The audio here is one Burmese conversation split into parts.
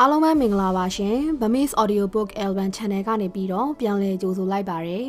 အားလုံးပဲမင်္ဂလာပါရှင် Bamis Audio Book Album Channel ကနေပြီးတော့ပြန်လည်ကြိုဆိုလိုက်ပါရစေ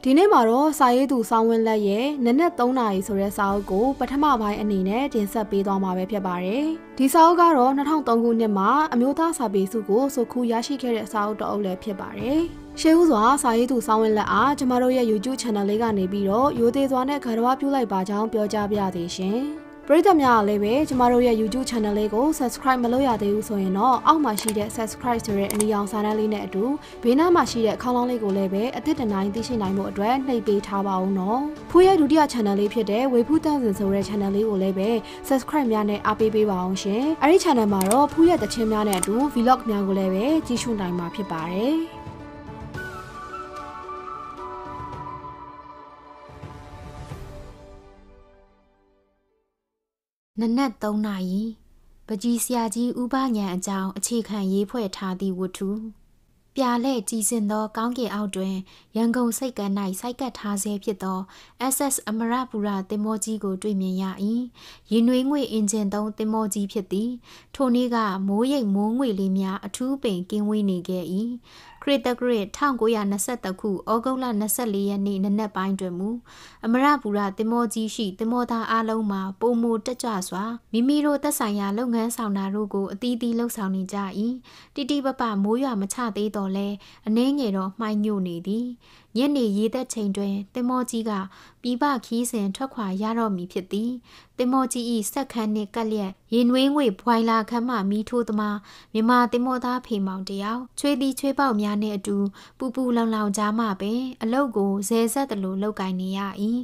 ။ဒီနေ့မှာတော့စာရေးသူဆောင်းဝင်းလက်ရဲ့နနက်3နာရီဆိုတဲ့စာအုပ်ကို ပထမပိုင်းအနေနဲ့တင်ဆက်ပေးသွားမှာပဲဖြစ်ပါတယ်။ဒီစာအုပ်ကတော့2003ခုနှစ်မှာအမျိုးသားစာပေစုကိုစုခုရရှိခဲ့တဲ့စာအုပ်တစ်အုပ်လည်းဖြစ်ပါတယ်။ရှေးဦးစွာစာရေးသူဆောင်းဝင်းလက်အားကျမတို့ရဲ့ YouTube Channel လေးကနေပြီးတော့ရိုသေစွာနဲ့ဂရဝပြုလိုက်ပါကြောင်းပြောကြားပါရစေရှင်။ပရိသတ်များအားလည်းပဲကျမတို့ရဲ့ YouTube channel လေးကို subscribe မလုပ်ရသေးဘူးဆိုရင်တော့အောက်မှာရှိတဲ့ subscribe ဆိုတဲ့အနီရောင်စာတန်းလေးနဲ့အတူဘေးနားမှာရှိတဲ့ခေါင်းလောင်းလေးကိုလည်းပဲအသစ်တနိုင်သိရှိနိုင်ဖို့အတွက်နှိပ်ပေးထားပါဦးနော်။ဖူးရဲ့ဒုတိယ channel လေးဖြစ်တဲ့ဝေဖူးတန်းစင်ဆိုတဲ့ channel လေးကိုလည်းပဲ subscribe များနဲ့အားပေးပေးပါအောင်ရှင်။အဲဒီ channel မှာတော့ဖူးရဲ့တခြင်းများနဲ့အတူ vlog များကိုလည်းပဲကြည့်ရှုနိုင်မှာဖြစ်ပါတယ်။နနက်3နာရီပကြီးဆရာကြီးဥပညံအကြောင်းအခြေခံရေးဖွဲ့ထားသည့်ဝတ္ထု ပြာလဲကြည်စင်သောကောင်းကင်အောက်တွင်ရန်ကုန်စိတ်ကန်း၌စိုက်ကပ်ထားဆဲဖြစ်သော SS အမရပူရတင်မောကြီးကိုတွေ့မြင်ရ၏။ရင်နှွေးငွေ အင်ဂျင်သုံးတင်မောကြီးဖြစ်သည်။ထိုနေ့ကမိုးရိပ်မိုးငွေလေးများအထူးပင်ကင်းဝေးနေခဲ့၏ခရစ်တဂရစ်1923ခုဩဂုတ်လ24ရက်နေ့နနက်ပိုင်းတွင်မူအမရပူရတင်မောကြီးရှိတင်မောသားအားလုံးမှာပုံမူတက်ကြစွာမိမိတို့သက်ဆိုင်ရာလုပ်ငန်းဆောင်တာတို့ကို အသီးသီးလှုပ်ဆောင်နေကြ၏တိတိပပမိုးရွာမချသေးတော့လဲအနှဲငယ်တော့မှိုင်းညို့နေသည်ညနေရေသက်ချိန်တွင်တင်မောကြီးကပြည်ပခီးစဉ်ထွက်ခွာရတော့မည်ဖြစ်သည်တင်မောကြီး၏ဆက်ခန်းနှင့်ကက်လျက်ရေနွေးငွေဘွိုင်လာခမ်းမှမီးထိုးသမားမြမတင်မောသားဖေမောင်တယောက်ချွေးသည်ချွေးပေါက်များနှင့်အတူပူပူလောင်လောင်ကြားမှပင်အလုတ်ကိုဇယ်ဆက်သလိုလောက်ကင်နေရ၏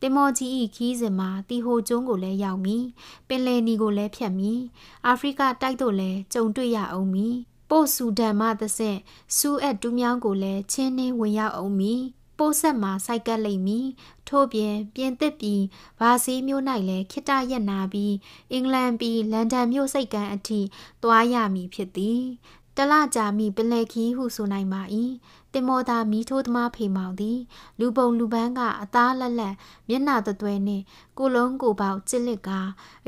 တင်မောကြီး၏ခီးစဉ်မှာတီဟိုကျွန်းကိုလည်းရောက်မည်ပင်လယ်နီကိုလည်းဖြတ်မည်အာဖရိကတိုက်သို့လည်းကြုံတွေ့ရအောင်မည်ပို့ဆူဒန်မှသဆင့်ဆူအက်တူးမြောင်းကိုလည်းချင်းနှင်းဝင်ရောက်အောင်မီပို့ဆက်မှာစိုက်ကပ်လိမ့်မည်ထို့ပြင်ပြင်သစ်ပြည်ဗာစီမြို့၌လည်းခိတရက်နာပြီးအင်္ဂလန်ပြည်လန်ဒန်မြို့စိတ်ကမ်းအထိ သွားရမည်ဖြစ်သည်တလကြာမိပလဲခီဟုဆိုနိုင်ပါ၏တင်မောသားမိထိုးသမားဖေမောင်သည် လူပုံလူပန်းကအသားလက်လက်မျက်နှာသွဲသွဲနှင့်ကိုလုံးကိုပေါက်ကျစ်လက်က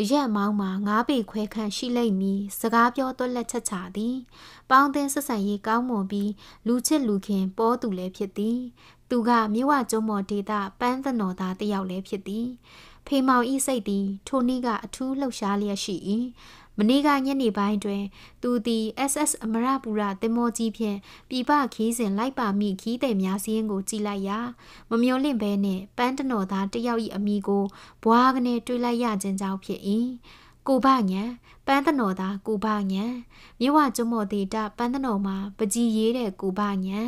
အရက်မောင်းမှာငါးပေခွဲခန့်ရှိလိမ့်မည်စကားပြောသွက်လက်ချက်ချသည်ပေါင်းတင်ဆက်ဆံရေးကောင်းမွန်ပြီးလူချစ်လူခင်ပေါ်သူလည်းဖြစ်သည် သူကမြဝကျုံမော်ဒေတာပန်းသနော်သားတယောက်လည်းဖြစ်သည် ဖေမောင်ဤစိတ်သည် ထိုနည်းကအထူးလှုပ်ရှားလျက်ရှိ၏မနေ့ကညနေပိုင်းတွင် သူသည် SS အမရပူရတင်မောကြီးဖြင့်ပြည်ပခီးစဉ်လိုက်ပါမိခီးသည်များစည်းရင်းကိုကြည်လိုက်ရာမမျော်လင့်ဘဲနှင့်ပန်းတနော်သားတယောက်၏အမိကိုဘွားကနေတွေ့လိုက်ရခြင်းကြောင့်ဖြစ်၏ကိုဘညံပန်းတနော်သားကိုဘညံမြဝကျွမော်တေတာပန်းတနော်မှာ ပကြီးရေးတဲ့ကိုဘညံ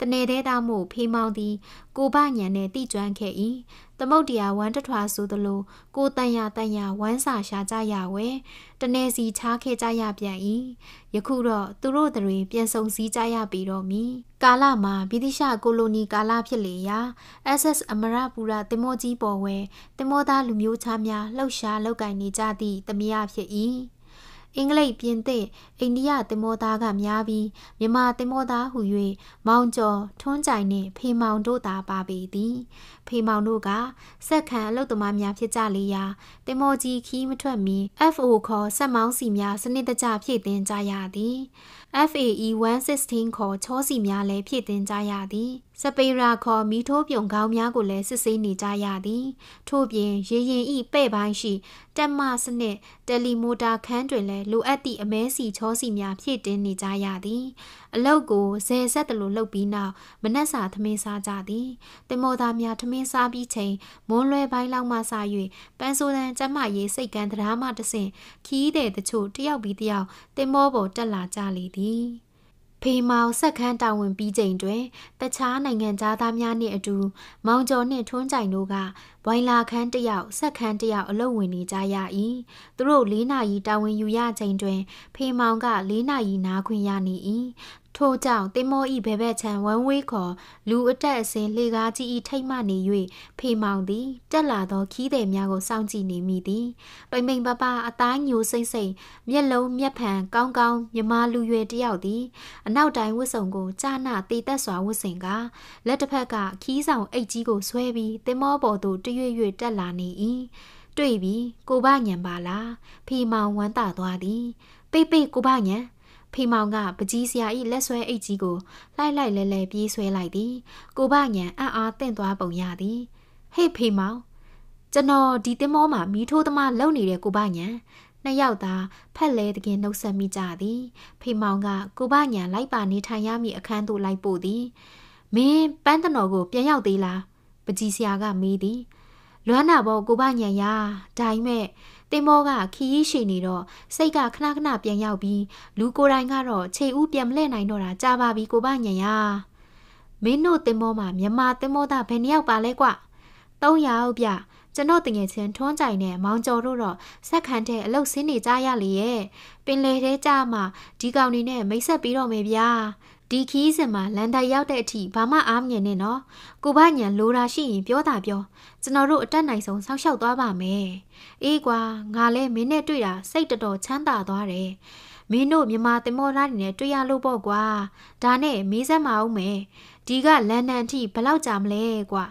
တနေသေးသားမို့ဖေးမောင်းသည် ကိုဘညံနဲ့တိကျွမ်းခဲ့၏သမုတ်တရားဝမ်းတထွာဆိုသလိုကိုတန်ရတန်ရဝမ်းစာရှာကြရဝဲတနေစီချားခဲ့ကြရပြန်၏ယခုတော့သူတို့တွေပြန်ဆုံစည်းကြရပြီတော့မည်ကာလမှာဗြိတိရှကိုလိုနီကာလဖြစ်လေရာ SS အမရပူရာတင်မောကြီးပေါ်ဝဲတင်မောသားလူမျိုးခြားများလှုပ်ရှားလောက်ကင်နေကြသည့်တမယဖြစ်၏အင်္ဂလိပ်ပြင်သစ်အိန္ဒိယတင်မောသားကများပြီးမြန်မာတင်မောသားဟူ၍မောင်ကျော်ထွန်းကြိုင်နှင့်ဖေမောင်တို့သာပါပေသည်ဖေမောင်တို့ကစက်ခံအလုတ်သမားများဖြစ်ကြလေရာတင်မောကြီးခီးမထွက်မီ FO ခေါ်စက်မောင်းစီများစနစ်တကျဖြည့်တင်ကြရသည် FAE 116ခေါ်ချောစီများလည်းဖြည့်တင်ကြရသည်စပေရာခေါ်မီထိုးပြုံကောင်းများကိုလည်းစစ်ဆေးနေကြရသည်ထို့ပြင်ရေရင်ဤပဲ့ပိုင်းရှိတက်မစနစ်တယ်လီမိုတာခန်းတွင်လည်းလိုအပ်သည့်အမဲစီချောစီများဖြည့်တင်နေကြရသည်အလုတ်ကိုဇယ်ဆက်တလို့လှုပ်ပြီးနောက်မနှက်စာသမင်းစားကြသည်တင်မောသားများသမင်းင်းစားပြီးချိန်မွန်းလွဲပိုင်းလောက်မှစ၍ပန်းဆိုတန်ကျမရေးစိတ်ကန်းတရားမှတဆင့်ခီးတဲ့တချို့တယောက်ပြီးတယောက်တင်မောပေါ်တက်လာကြလေသည်ဖေမောင်ဆက်ခန်းတာဝန်ပြီးချိန်တွင်တခြားနိုင်ငံသားသားများနှင့်အတူမောင်ကျော်နှင့်ထွန်းကြိုင်တို့ကဝိုင်လာခန်းတယောက်ဆက်ခန်းတယောက်အလုပ်ဝင်နေကြရ၏သူတို့၄နာရီတာဝန်ယူရချိန်တွင် ဖေမောင်က၄နာရီနားခွင့်ရနေ၏ထို့ကြောင့်တင်မောဤဘဲဘက်ခြံဝမ်းဝေးခေါ်လူအတက်အစင်လေကားကြီးဤထိတ်မှနေ၍ဖေမောင်သည်တက်လာသော ခီးသည်များကိုစောင့်ကြည့်နေမိသည်ပိမ့်ပိမ့်ပပအသားညိုစိမ့်စိမ့်မျက်လုံးမျက်ဖန်ကောင်းကောင်းမြမလူရွယ်တယောက်သည်အနောက်တိုင်းဝတ်စုံကိုကြာနာတေသက်စွာဝတ်ဆင်ကလက်တစ်ဖက်က ခီးဆောင်အိတ်ကြီးကိုဆွဲပြီးတင်မောပေါ်သို့တရွေ့ရွေ့တက်လာနေ၏တွေ့ပြီကိုဘညံပါလားဖီမောင်ဝမ်းသာသွားသည်ပိပိကိုဘညံဖေမောင်က ပကြီးစရာဤလက်ဆွဲအိတ်ကြီးကိုလိုက်လိုက်လဲလဲပြေးဆွဲလိုက်သည် ကိုဘညံအံ့အားတင့်သွားပုံရသည်ဟေ့ဖေမောင်ကျွန်တော်ဒီတင်မောမှာမီးထိုးသမားလုံနေတဲ့ကိုဘညံနှစ်ယောက်သာဖက်လဲတကင်နှုတ်ဆက်မိကြသည်ဖေမောင်က ကိုဘညံလိုက်ပါနေထိုင်ရမည့်အခန်းသို့လိုက်ပို့သည်မင်းပန်းတနော်ကို ပြန်ရောက်သေးလားပကြီးစရာကမေးသည် လွမ်းနာဘောကိုဘညံရာဒါပေမဲ့တင်မောကခီးရှိနေတော့စိတ်ကခဏခဏပြန်ရောက်ပြီးလူကိုယ်တိုင်ကတော့ခြေဥပြန်မလှည့်နိုင်တော့တာကြာပါပြီကိုဘညံရမင်းတို့တင်မောမှာမြန်မာတင်မောသားဘယ်နှယောက်ပါလဲကွ300ဟုတ်ဗျကျွန်တော်တငယ်ချင်းထွန်းကြိုင်နဲ့မောင်ကျော်တို့တော့ဆက်ခံတဲ့အလုပ်ဆင်းနေကြရလေရဲ့ပင်လေထဲကြမှာဒီကောင်တွေနဲ့မိတ်ဆက်ပြီးတော့မယ်ဗျာဒီခီးစင်မှာလန်ဒန်ရောက်တဲ့အထိဘာမှအားမငယ်နဲ့နော်ကိုဘညာလိုတာရှိရင်ပြောတာပြောကျွန်တော်တို့အတက်နိုင်ဆုံးဆောက်ရှောက်သွားပါမယ်အေးကွာငါလည်းမင်းနဲ့တွေ့တာစိတ်တော်တော်ချမ်းသာသွားတယ်မင်းတို့မြန်မာတင်မောသားတွေနဲ့တွေ့ရလို့ပေါ့ကွာဒါနဲ့မေးစမ်းမအောင်မယ်ဒီကလန်ဒန်အထိဘလောက်ကြာမလဲကွာ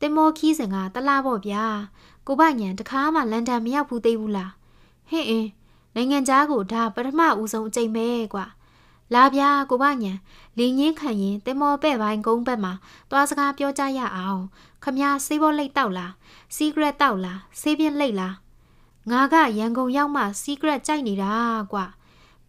တင်မောခီးစင်ကတလားပေါ့ဗျာကိုဘညာတခါမှလန်ဒန်မရောက်ဘူးသိဘူးလားဟင့်အင်းနိုင်ငံသားကိုဒါပထမဦးဆုံးအကြိမ်ပဲကွာလာဗျာကိုပါညာလင်းငင်းခံရင်တင်မောပဲ့ပိုင်းကုန်းဘက်မှာသွားစကားပြောကြရအောင်ခမဆေးဘောလိတ်တောက်လားစီးကရက်တောက်လားဆေးပြင်းလိတ်လားငါကရန်ကုန်ရောက်မှစီးကရက်ကြိုက်နေတာကွာ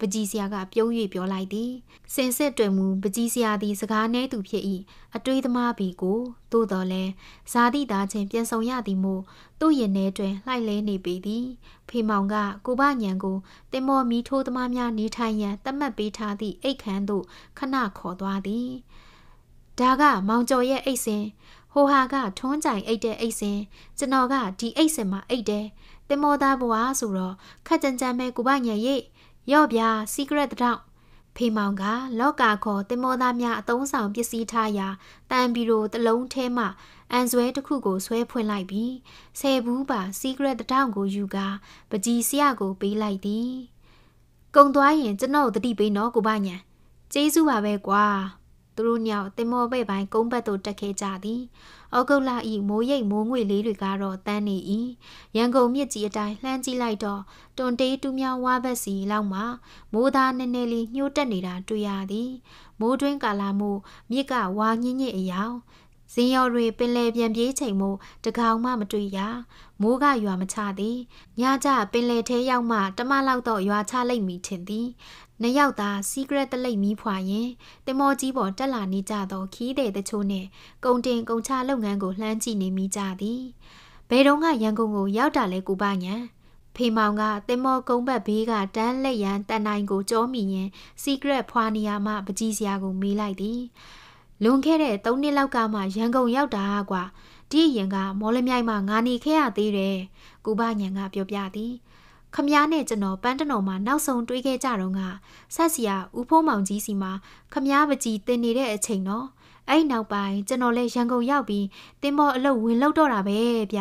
ပကြီးဆရာကပြုံး၍ပြောလိုက်သည်စင်ဆက်တွင်မူပကြီးဆရာသည်စကားနည်းသူဖြစ်၏အတွေ့သမားဘီကို သို့တော်လဲဇာတိသားချင်းပြန်ဆောင်ရသည်မို့သူ့ရင်ထဲတွင်လှိုက်လဲနေပေသည်ဖေမောင်က ကိုဗညံကိုတင်မော်မီထိုးသမားများနေထိုင်ရန်တတ်မှတ်ပေးထားသည့်အိတ်ခမ်းသို့ခဏခေါ်သွားသည်ဒါကမောင်ကျော်ရဲ့အိတ်စင်ဟိုဟာက ထွန်းကြိုင်အိတ်တဲ့အိတ်စင်ကျွန်တော်ကဒီအိတ်စင်မှာအိတ်တယ်တင်မောသားဘွားဆိုတော့ခက်ကြမ်းကြမ်းပဲကိုဗညံရဲ့ရော့ဗျာ secret တောက်ဖေမောင်ကလောကာခေါ်တင်မောသားများအတုံးဆောင်ပစ္စည်းထားရာတန်ဘီရိုတလုံးထဲမှအန်ဆွဲတစ်ခုကိုဆွဲဖွင့်လိုက်ပြီးဆယ်ဘူးပါ secret တောင်ကိုယူကာ ပကြီးဆရာကိုပေးလိုက်သည်ကုံသွားရင်ကျွန်တော်တတိပေးနော်ကိုပါညာကျေးဇူးပါပဲကွာသူတို့ညောင်တင်မောဘဲပိုင်းကုန်းဘက်သို့တက်ခဲ့ကြသည်။ဩဂုတ်လ၏မိုးရိပ်မိုးငွေလေးတွေကတော့တန်းနေ၏။ရန်ကုန်မြစ်ကြီးအတိုင်းလှမ်းကြည့်လိုက်တော့တွန်တေးတူးမြောင်းဝါဘက်စီလောက်မှမိုးသားနည်းနည်းလေးညှို့တက်နေတာတွေ့ရသည်။မိုးတွင်းကာလမှုမြစ်ကဝါညင်းညစ်အယောင်ဇင်ရော်တွေပင်လယ်ပြန်ပြေးချိန်မို့တကောင်မှမတွေ့ရမိုးကရွာမချသည်ညကြပင်လယ်ထဲရောက်မှ တမလောက်တော့ရွာချလိုက်မိထင်သည်နှစ်ယောက်သာ secret တလိပ်မီးဖွာရင်တင်မောကြီးပေါ်တက်လာနေကြသောခီးတဲ့တချို့နဲ့ကုံတင်ကုံချလုပ်ငန်းကိုလှမ်းကြည့်နေမိကြသည်ဘယ်တော့ကရန်ကုန်ကိုရောက်တာလဲကိုပညာဖေမောင်ကတင်မောကုံဘက်ဘေးကတန်းလက်ရန်တန်နိုင်ကိုကြောမိရင် secret ဖွာနေရမှပကြီးစရာကိုမေးလိုက်သည်လွန်ခဲ့တဲ့3နှစ်လောက်ကမှရန်ကုန်ရောက်တာကွာဒီရင်ကမော်လမြိုင်မှာငါနေခဲ့ရသေးတယ်ကိုပညာကပြောပြသည်ခမည်းနဲ့ကျွန်တော်ပန်းတနော်မှာနောက်ဆုံးတွေ့ခဲ့ကြတော့ကဆက်စီယာဦးဖိုးမောင်ကြီးစီမှာခမည်းပကြီးတင်နေတဲ့အချိန်တော့အဲ့နောက်ပိုင်းကျွန်တော်လည်းရန်ကုန်ရောက်ပြီးတင်မော်အလုပ်ဝင်လောက်တော့တာပဲဗျ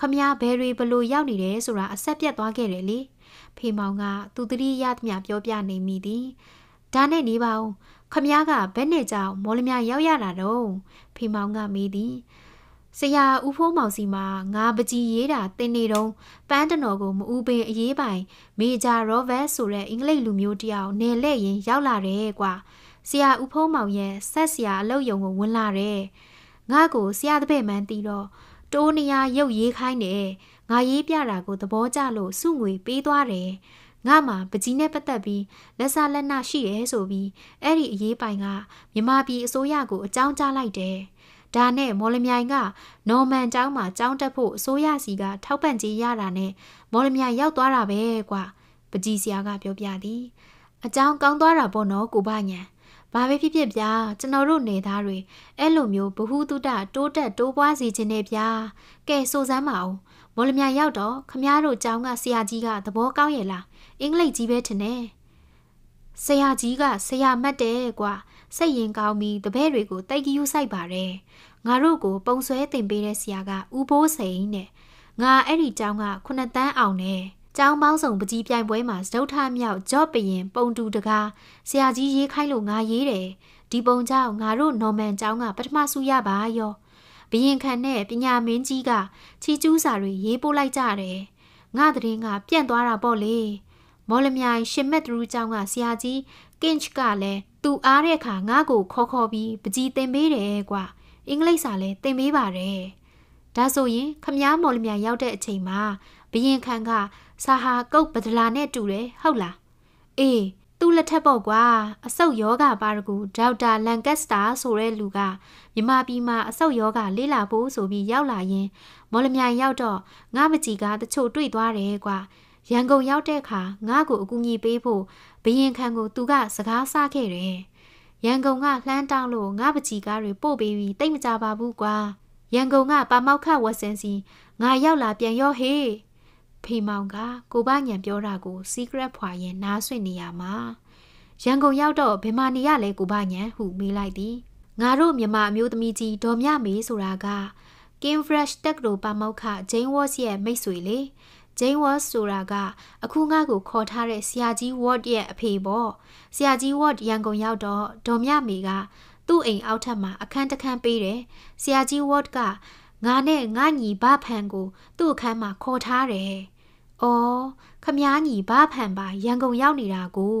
ခမည်းဘယ်ရီဘလို့ရောက်နေတယ်ဆိုတာအဆက်ပြတ်သွားခဲ့တယ်လေဖေမောင်ကသူတတိယသမျှပြောပြနေမိသည်ဒါနဲ့နေပါဦးခမည်းကဘယ်နဲ့ကြောင်မော်လမြိုင်ရောက်ရတာတော့ဖေမောင်ကမေးသည်ဆရာဦးဖိုးမောင်စီမှာငါပကြီးရေးတာတင်နေတုံးပန်းတနော်ကိုမဦးပင်အရေးပိုင်မေဂျာရောဘတ်ဆိုတဲ့အင်္ဂလိပ်လူမျိုးတယောက်နယ်လက်ရင်ရောက်လာတယ်ကွာဆရာဦးဖိုးမောင်ရဲ့ဆက်ဆရာအလုပ်ယုံကိုဝင်လာတယ်ငါ့ကိုဆရာတပည့်မှန်းတီးတော့တိုးနေရရုပ်ရေးခိုင်းတယ်ငါရေးပြတာကိုသဘောကျလို့စုငွေပေးသွားတယ်ငါမှာပကြီးနဲ့ပတ်သက်ပြီးလက်စားလက်နက်ရှိရဲဆိုပြီးအဲ့ဒီအရေးပိုင်ကမြမပြည်အစိုးရကိုအကြောင်းကြားလိုက်တယ်။ဒါနဲ့မော်လမြိုင်ကနော်မန်ကျောင်းမှာကျောင်းတက်ဖို့အစိုးရစီကထောက်ပံ့ကြေးရတာနဲ့မော်လမြိုင်ရောက်သွားတာပဲကွာပကြီးဆရာက ပြောပြသည်အကြောင်းကောင်းသွားတာပေါ့နော်ကိုဘညာဘာပဲဖြစ်ဖြစ်ဗျာကျွန်တော်တို့နေသားတွေအဲ့လိုမျိုးဘ ഹു တုတ တိုးတက် တိုးပွားစီခြင်းနဲ့ဗျာကဲစိုးစမ်းပါအောင်မော်လမြိုင်ရောက်တော့ခမားတို့ကျောင်းကဆရာကြီးကသဘောကောင်းရဲ့လားအင်္ဂလိပ်ကြီးပဲထင်တယ်ဆရာကြီးကဆရာမတ်တယ်ကွာစိတ်ရင်ကောင်းပြီးတပည့်တွေကိုတိုက်ကြီးယူဆိုင်ပါတယ်ငါတို့ကိုပုံဆွဲတင်ပေးတဲ့ဆရာကဦးဘိုးစိန်တဲ့ငါအဲ့ဒီကျောင်းကခုနှစ်တန်းအောင်နဲ့ကျောင်းပေါင်းစုံပကြီးပြိုင်ပွဲမှာစတုထမြောက်ကြော့ပရင်ပုံတူတကားဆရာကြီးရေးခိုင်းလို့ငါရေးတယ်ဒီပုံကြောင့်ငါတို့ Norman ကျောင်းကပထမဆုရပါရောဘရင်ခံနဲ့ပညာမင်းကြီးကချီကျူးစာတွေရေးပို့လိုက်ကြတယ်ငါသတင်းကပြန့်သွားတာပေါ့လေမော်လမြိုင်ရှင်မက်သရူးကျောင်းကဆရာကြီးကင်ချ်ကလည်းသူအားတဲ့အခါငါ့ကိုခေါ်ခေါ်ပြီးပကြီးတင်ပေးတယ်ကွာအင်္ဂလိပ်စာလည်းသင်ပေးပါတယ်။ဒါဆိုရင်ခမားမော်လမြိုင်ရောက်တဲ့အချိန်မှာဘရင်ခန်ကစာဟာကုတ်ပဒလာနဲ့တူတယ်ဟုတ်လား။အေးသူ့လက်ထက်ပေါ့ကွာအဆုတ်ယောဂပါရဂူဒေါက်တာလန်ကက်စတာဆိုတဲ့လူကမြမပြည်မှာအဆုတ်ယောဂလေ့လာဖို့ဆိုပြီးရောက်လာရင် မော်လမြိုင်ရောက်တော့ငါမကြီးကတချို့တွေ့သွားတယ်ကွာရန်ကုန်ရောက်တဲ့အခါငါ့ကိုအကူအညီပေးဖို့ဘရင်ခံကိုသူကစကားဆခဲ့တယ်ရန်ကုန်ကလှမ်းတောင်းလို့ငါပကြီကားတွေပို့ပေးပြီးတိတ်မကြပါဘူးကွာရန်ကုန်ကပါမောက်ခဝက်စင်စီငါရောက်လာပြန်ရော့ဟေးဖေမောင်ကကိုပညံပြောတာကို secret ဖွာရင်နားဆွင့်နေရမှာရန်ကုန်ရောက်တော့ဘယ်မှာနေရလဲကိုပညံဟုမေးလိုက်သည်ငါတို့မြမအမျိုးသမီးကြီးဒေါ်မြမေဆိုတာက King Fresh တက်ကတော်ပါမောက်ခဂျိန်းဝော့စ်ရဲ့မိတ်ဆွေလေးဂျိန်းဝတ်ဆိုတာကအခုငါ့ကိုခေါ်ထားတဲ့ဆရာကြီးဝတ်ရဲ့အဖေပေါ့ဆရာကြီးဝတ်ရန်ကုန်ရောက်တော့ဒေါ်မြမေကသူ့အိမ်အောက်ထပ်မှာအခန်းတစ်ခန်းပေးတယ်ဆရာကြီးဝတ်ကငါနဲ့ငါညီဘဖန်ကိုသူ့အခန်းမှာခေါ်ထားတယ်။အော်ခမားညီဘဖန်ပါရန်ကုန်ရောက်နေတာကို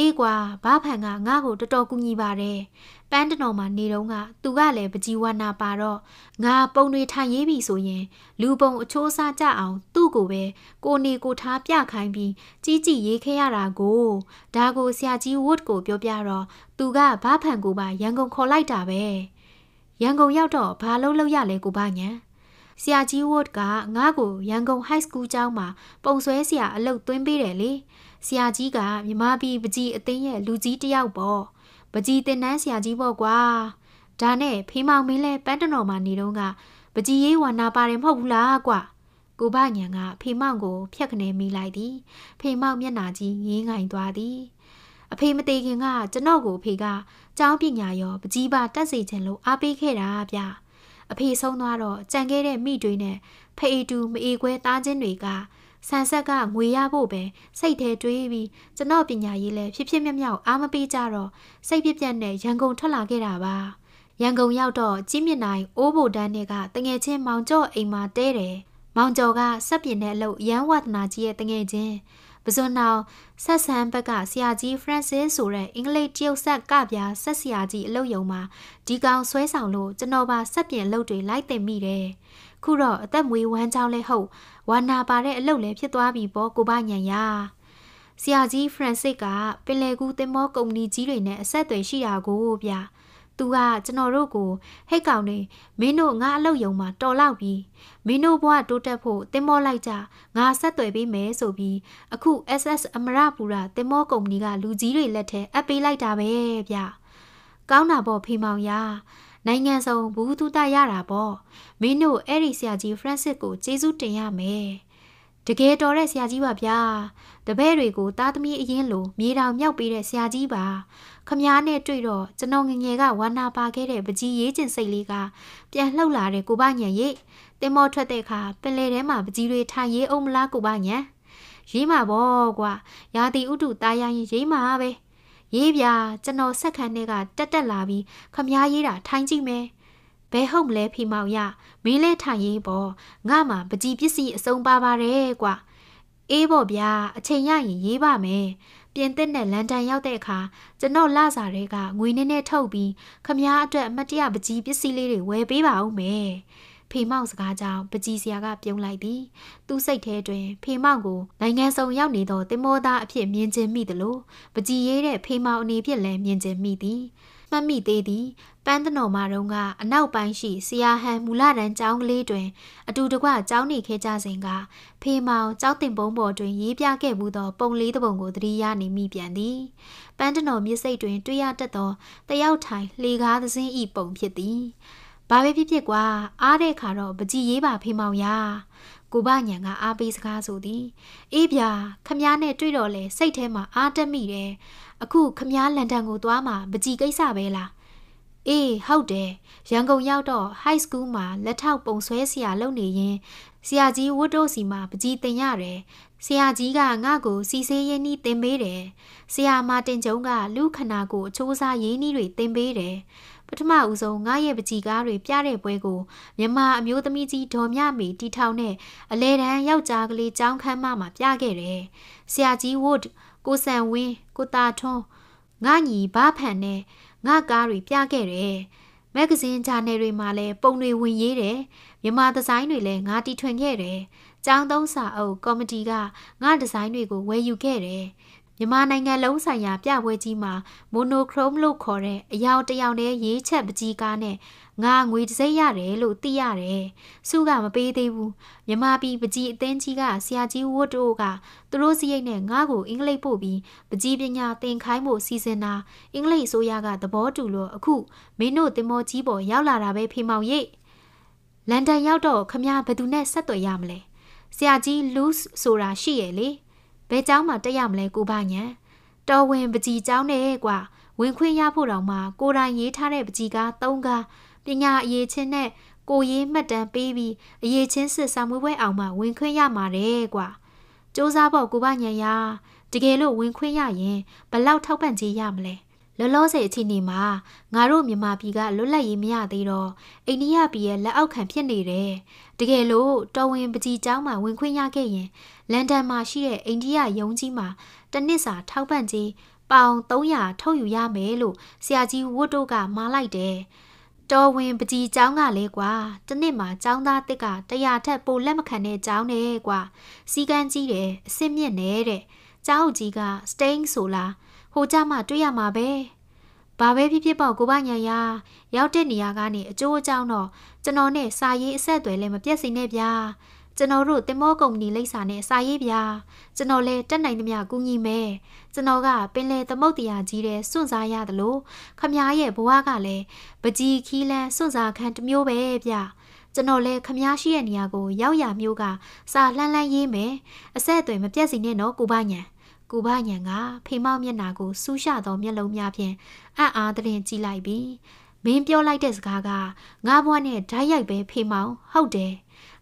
အေးကွာဘာဖန်ကငါ့ကိုတော်တော်ကူညီပါတယ်ပန်းတနော်မှာနေတော့ကသူကလည်းပကြီးဝနာပါတော့ငါပုံတွေထိုင်ရေးပြီဆိုရင်လူပုံအချိုးအစားကြအောင်သူ့ကိုပဲကိုနေကိုထားပြခိုင်းပြီးကြီးကြီးရေးခဲရတာကိုဒါကိုဆရာကြီးဝုဒ်ကိုပြောပြတော့သူကဘာဖန်ကိုပါရန်ကုန်ခေါ်လိုက်တာပဲရန်ကုန်ရောက်တော့ဘာလုပ်လို့ရလဲကိုပါညာဆရာကြီးဝုဒ်ကငါ့ကိုရန်ကုန် high school ကျောင်းမှာပုံဆွဲဆရာအလုပ်သွင်းပေးတယ်လေ။ဆရာကြီးကမြမပြီးပကြီးအသိရဲ့လူကြီးတယောက်ပေါ့ပကြီးတင်နန်းဆရာကြီးပေါ့ကွာဒါနဲ့ဖေးမောင်မင်းလဲပန်းတနော်မှာနေတော့ကပကြီးရေးဝါနာပါတယ်မဟုတ်ဘူးလားကွာကိုဘညာကဖေမောင်ကိုဖြက်ခနဲမိလိုက်သည်ဖေမောင်မျက်နာကြီးငေးငိုင်သွားသည်အဖေမသေးခင်ကကျွန်တော်ကိုအဖေကကျောင်းပညာရော ပကြီးပါတက်စေချင်လို့အားပေးခဲ့တာဗျအဖေဆုံးသွားတော့ကြံခဲ့တဲ့မိတွေနဲ့ဖအေတူမအေကွဲသားချင်းတွေကဆန်ဆက်ကငွေရဖို့ပဲစိတ်ထဲတွေးပြီးကျွန်တော်ပညာရေးလည်းဖြစ်ဖြစ်မြတ်မြောက်အားမပေးကြတော့စိတ်ပြပြနဲ့ရန်ကုန်ထွက်လာခဲ့တာပါရန်ကုန်ရောက်တော့ကြီးမြင့်နိုင်အိုးဘိုတန်းတွေကတငယ်ချင်းမောင်ကျော်အိမ်မှာတဲတယ်မောင်ကျော်ကစက်ပြင်းတဲ့အလုပ်ရန်ဝဒနာကြီးရဲ့တငယ်ချင်းပဇွန်နောင်ဆက်ဆန်ဘက်ကဆရာကြီး Francis ဆိုတဲ့အင်္ဂလိပ်တရုတ်ဆက်ကပြားဆက်ဆရာကြီးအလုပ်ယုံမှာဒီကောင်ဆွဲဆောင်လို့ကျွန်တော်ပါဆက်ပြင်လုပ်တွေလိုက်တင်မိတယ်ခုတော့အသက်မွေးဝမ်းကြောင်းလဲဟုတ်ဝါနာပါတဲ့အလုပ်လဲဖြစ်သွားပြီပေါ့ကိုဘညာညာဆရာကြီး Francis ကပင်လယ်ကူးတင်မော ကုမ္ပဏီကြီးတွေနဲ့အဆက်အသွယ်ရှိတာကိုဗျာသူကကျွန်တော်တို့ကိုဟိတ်ကောင်တွေမင်းတို့ငါအလုပ်ယုံမှာတော်လောက်ပြီးမင်းတို့ဘဝတိုးတက်ဖို့တင်မောလိုက်ကြငါဆက်သွယ်ပေးမယ်ဆိုပြီးအခု SS အမရပူရာတင်မောကုမ္ပဏီကလူကြီးတွေလက်ထဲအပ်ပေးလိုက်တာပဲဗျကောင်းတာပေါ့ဖေမောင်ရာနိုင်ငံဆောင်ဘူးတူတရတာပေါ့မင်းတို့အဲ့ဒီဆရာကြီးဖရန်စစ်ကိုကျေးဇူးတင်ရမယ်တကယ်တော်တဲ့ဆရာကြီးပါဗျာတပည့်တွေကိုသားသမီးအရင်လိုမြေတောင်မြောက်ပေးတဲ့ဆရာကြီးပါခမားနဲ့တွေ့တော့ကျွန်တော်ငငယ်ကဝါနာပါခဲ့တဲ့ပကြီးရေးကျင်စိတ်လေးကပြန်လှုပ်လာတဲ့ကိုပညာရဲ့တင်မောထွက်တဲ့အခါပင်လေထဲမှာပကြီးတွေထိုင်ရေးအောင်မလားကိုပညာရေးမှာပေါ့ကွာရာတီဥတုတာယာရင်ရေးမှာပဲရေးပြကျွန်တော်ဆက်ခံတဲ့ကတက်တက်လာပြီးခမားရေးတာထိုင်ကြည့်မယ်ဘဲဟုတ်မလဲဖီမောင်ရမင်းလဲထိုင်ရေးပေါ့ငါမှာပကြီးပစ္စည်းအစုံပါပါတယ်ကွာအေးပေါ့ဗျာအချိန်ရရင်ရေးပါမယ်ပြင်သစ်နဲ့လန်ဒန်ရောက်တဲ့အခါကျွန်တော်လစာတွေကငွေနဲ့နဲ့ထုတ်ပြီးခမားအတွက်အမတ်တရပကြီးပစ္စည်းလေးတွေဝယ်ပေးပါဦးမယ်။ဖေမောက်စကားကြောင့်ပကြီးဆရာကပြုံးလိုက်သည်။သူ့စိတ်ထဲတွင်ဖေမောက်ကိုနိုင်ငံဆောင်ရောက်နေသောတင်မောသားအဖြစ်မြင်ကျင်မိသလိုပကြီးရဲတဲ့ဖေမောက်အနေဖြင့်လည်းမြင်ကျင်မိသည်။မှတ်မိသေးသည် ပန်းတနော်မတုံးကအနောက်ပိုင်းရှိဆရာဟန်မူလတန်းကျောင်းကလေးတွင်အတူတကွကျောင်းနေခဲ့ကြစဉ်ကဖေမောင်ကျောင်းတင်ပုံးပေါ်တွင်ရေးပြခဲ့မှုသောပုံလေးတစ်ပုံကိုသတိရနေမိပြန်သည်ပန်းတနော်မြစ်စိတ်တွင်တွေ့ရတတ်သောတယောက်ထိုင်လှေကားသင်းဤပုံဖြစ်သည်ဘာပဲဖြစ်ဖြစ်ကွာအားတဲ့ခါတော့ပကြည်ရေးပါဖေမောင်ရာကိုဘညံကအားပေးစကားဆိုသည်အေးဗျာခမ ्या နဲ့တွေ့တော့လဲစိတ်ထဲမှာအားတက်မိတယ်အခုခမားလန်ဒန်ကိုသွားမှာမကြည်ကိစ္စပဲလားအေးဟုတ်တယ်ရန်ကုန်ရောက်တော့ high school မှာလက်ထောက်ပုံဆွဲဆရာလုပ်နေရင်ဆရာကြီးဝတ်တို့စီမှာပကြီးတင်ရတယ်ဆရာကြီးကငါ့ကို စီစေးရင်းနှီးတင်ပေးတယ်ဆရာမတင်ကျုံကလူခနာကိုအချိုးစားရင်းနှီးတွေတင်ပေးတယ်ပထမဦးဆုံးငါရဲ့ပကြီးကားတွေပြတဲ့ပွဲကိုမြမအမျိုးသမီးကြီးဒေါ်မြမေတီထောင်နဲ့အလဲတန်းယောက်ျားကလေးចောင်းခမ်းမမှာပြခဲ့တယ်ဆရာကြီးဝတ်ကိုဆန်ဝင်းကိုတာထွန်းငါညီဘာဖန်နဲ့ငါကားတွေပြခဲ့တယ်မဂ္ဂဇင်းဂျာနယ်တွေမှာလည်းပုံတွေဝင်ရေးတယ်မြမဒီဇိုင်းတွေလည်းငါတီထွင်ခဲ့တယ်ကျောင်းသုံးစာအုပ်ကော်မတီကငါဒီဇိုင်းတွေကိုဝယ်ယူခဲ့တယ်မြန်မာနိုင်ငံလုံးဆိုင်ရာပြပွဲကြီးမှာ monochrome လို့ခေါ်တဲ့အရောင်တစ်ရောင်နဲ့ရေးချက်ပကြီးကားနဲ့ငါငွေတစ်စိမ့်ရတယ်လို့သိရတယ်။စုကမပေးသေးဘူး။မြမပြီးပကြီးအသင်းကြီးကဆရာကြီးဝတ်တို့ကသူတို့စရိတ်နဲ့ငါကိုအင်္ဂလိပ်ပို့ပြီးပကြီးပညာသင်ခိုင်းဖို့စီစဉ်တာအင်္ဂလိပ်ဆိုရကသဘောတူလို့အခုမင်းတို့တင်မောကြီးပေါ်ရောက်လာတာပဲဖေမောင်ရိတ်။လန်ဒန်ရောက်တော့ခမရဘသူနဲ့ဆက်သွယ်ရမလဲ။ဆရာကြီး loose ဆိုတာရှိရဲ့လေ။ဘယ်เจ้าမှတက်ရမလဲကိုဘညာတော်ဝင်ပကြီးเจ้าနဲ့ကွာဝင်ခွင့်ရဖို့တောင်မှကိုတိုင်ရေးထားတဲ့ပကြီးကား၃ကားပညာအရေးချင်းနဲ့ကိုရေးမှတ်တမ်းပေးပြီးအရေးချင်းစစ်ဆာမွေးပွဲအောင်မှဝင်ခွင့်ရမှာတယ်ကွာစ조사ဖို့ကိုဘညာရာတကယ်လို့ဝင်ခွင့်ရရင်ဘလောက်ထောက်ပံ့ကြေးရမလဲလောလောဆယ်အချိန်ဒီမှာငါတို့မြန်မာပြည်ကလွတ်လပ်ရေးမရသေးတော့အိန္ဒိယပြည်ရဲ့လက်အောက်ခံဖြစ်နေတယ်။တကယ်လို့တော်ဝင်ပကြီးကျောင်းမှာဝင်ခွင့်ရခဲ့ရင်လန်ဒန်မှာရှိတဲ့အိန္ဒိယယုံကြီးမှာတနစ်စာထောက်ပံ့ကြီးပေါင်300ထုတ်ယူရမယ်လို့ဆရာကြီးဝတ်တို့ကမှားလိုက်တယ်။တော်ဝင်ပကြီးကျောင်းကလည်းကွာ တနစ်မှာကျောင်းသားတစ်ကတရာထက်ပိုလက်မခံတဲ့ကျောင်းနဲ့ကွာစီကန်းကြီးတယ်အစ်မြင့်နဲ့တဲ့။ကျောင်းကြီးက stain ဆိုလား။ဟိုကြမှတွေ့ရမှာပဲဘာပဲဖြစ်ဖြစ်ပေါ့ကိုပညာရာရောက်တဲ့နေရာကနေအကျိုးအကြောင်းတော့ကျွန်တော်နဲ့စာရေးအဆက်အသွယ်လည်းမပြတ်စင်နဲ့ဗျာကျွန်တော်တို့တင်မောကုမ္ပဏီလိပ်စာနဲ့စာရေးဗျာကျွန်တော်လည်းတက်နိုင်သမျှကူညီမယ်ကျွန်တော်ကပင်လယ်သမုတ်တရားကြီးတဲ့စွန့်စားရသလိုခမည်းရဲ့ဘဝကလည်းပကြီးခီးလန်းစွန့်စားခံတစ်မျိုးပဲဗျာကျွန်တော်လည်းခမည်းရှိရဲ့နေရာကိုရောက်ရမျိုးကစာလှမ်းလှမ်းရေးမယ်အဆက်အသွယ်မပြတ်စီနဲ့နော်ကိုပညာကိုဘညံကဖေမောက်မျက်နာကိုစူးရှသောမျက်လုံးများဖြင့်အံ့အားသတင်းကြည့်လိုက်ပြီးမင်းပြောလိုက်တဲ့စကားကငါဘွားနဲ့ဓာတ်ရိုက်ပဲဖေမောင် ဟုတ်တယ်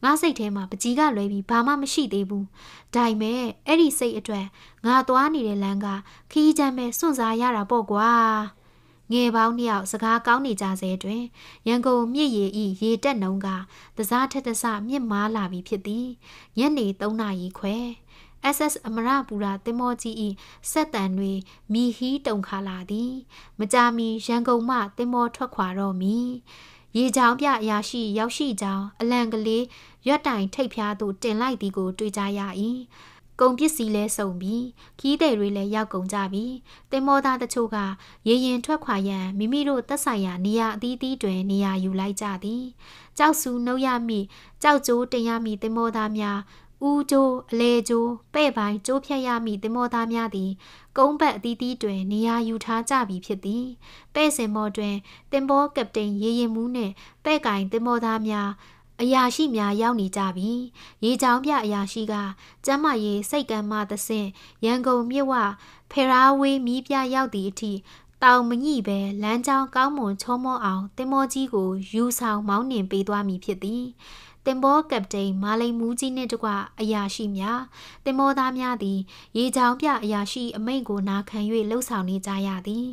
ငါစိတ်ထဲမှာပကြီးကလွဲပြီးဘာမှမရှိသေးဘူးဒါပေမဲ့အဲ့ဒီစိတ်အတွက်ငါသွားနေတဲ့လမ်းကခီးချမ်းပဲစွန့်စားရတာပေါ့ကွာငယ်ပေါင်းနှစ်ယောက်စကားကောင်းနေကြစေတွင်ရန်ကုန်မြစ်ရည်ဤရေတက်နှုံကတစားထက်တစမြင့်မားလာပြီဖြစ်သည်ညနေ3နာရီခွဲ SS အမရပူရာတင်မောကြီး၏ဆက်တံတွေမိဟီးတုံခါလာသည် မကြာမီရန်ကုန်မှတင်မောထွက်ခွာတော့မီရေချောင်းပြအရာရှိရောက်ရှိကြောင်းအလံကလေးရွက်တိုင်ထိတ်ဖျားသို့တင်လိုက်သည်ကိုတွေ့ကြရ၏ကုန်ပစ္စည်းလဲစုံပြီးခီးတဲ့တွေလည်းရောက်ကုန်ကြပြီတင်မောသားတချို့ကရေရင်ထွက်ခွာရန်မိမိတို့သက်ဆိုင်ရာနေရာအသီးသီးတွင်နေရာယူလိုက်ကြသည်ကြောက်စုနှုတ်ရမိကြောက်ကြိုးတင်ရမိတင်မောသားများဦးကျိုးအလေကျိုးပဲ့ပိုင်ကျိုးဖြတ်ရမိသင်္ဘောသားများသည်ကုန်းဘက်အသီးသီးတွင် နေရာယူထားကြပြီဖြစ်သည်ပဲ့စင်မောတွင်သင်္ဘောကပတိန်ရေရင်မူးနှင့်ပဲ့ကင်သင်္ဘောသားများအရာရှိများရောက်နေကြပြီ။ရေချောင်းပြအရာရှိကကျမ်းမာရေးစိတ်ကမ်းမသဆင့်ရန်ကုန်မြစ်ဝဖဲရာဝေးမီးပြရောက်သည့်အထိတောင်မညိပဲလမ်းကြောင်းကောင်းမွန်ချောမောအောင်တင်မောကြီးကိုယူဆောင်မောင်းနှင်ပေးသွားမည်ဖြစ်သည်။တင်ဘောကပတိန်မာလိန်မူးကြီးနှင့်တကွအရာရှိများတင်ဘောသားများသည် ရေချောင်ပြအရာရှိအမိန့်ကိုနာခံ၍လှုပ်ဆောင်နေကြရသည်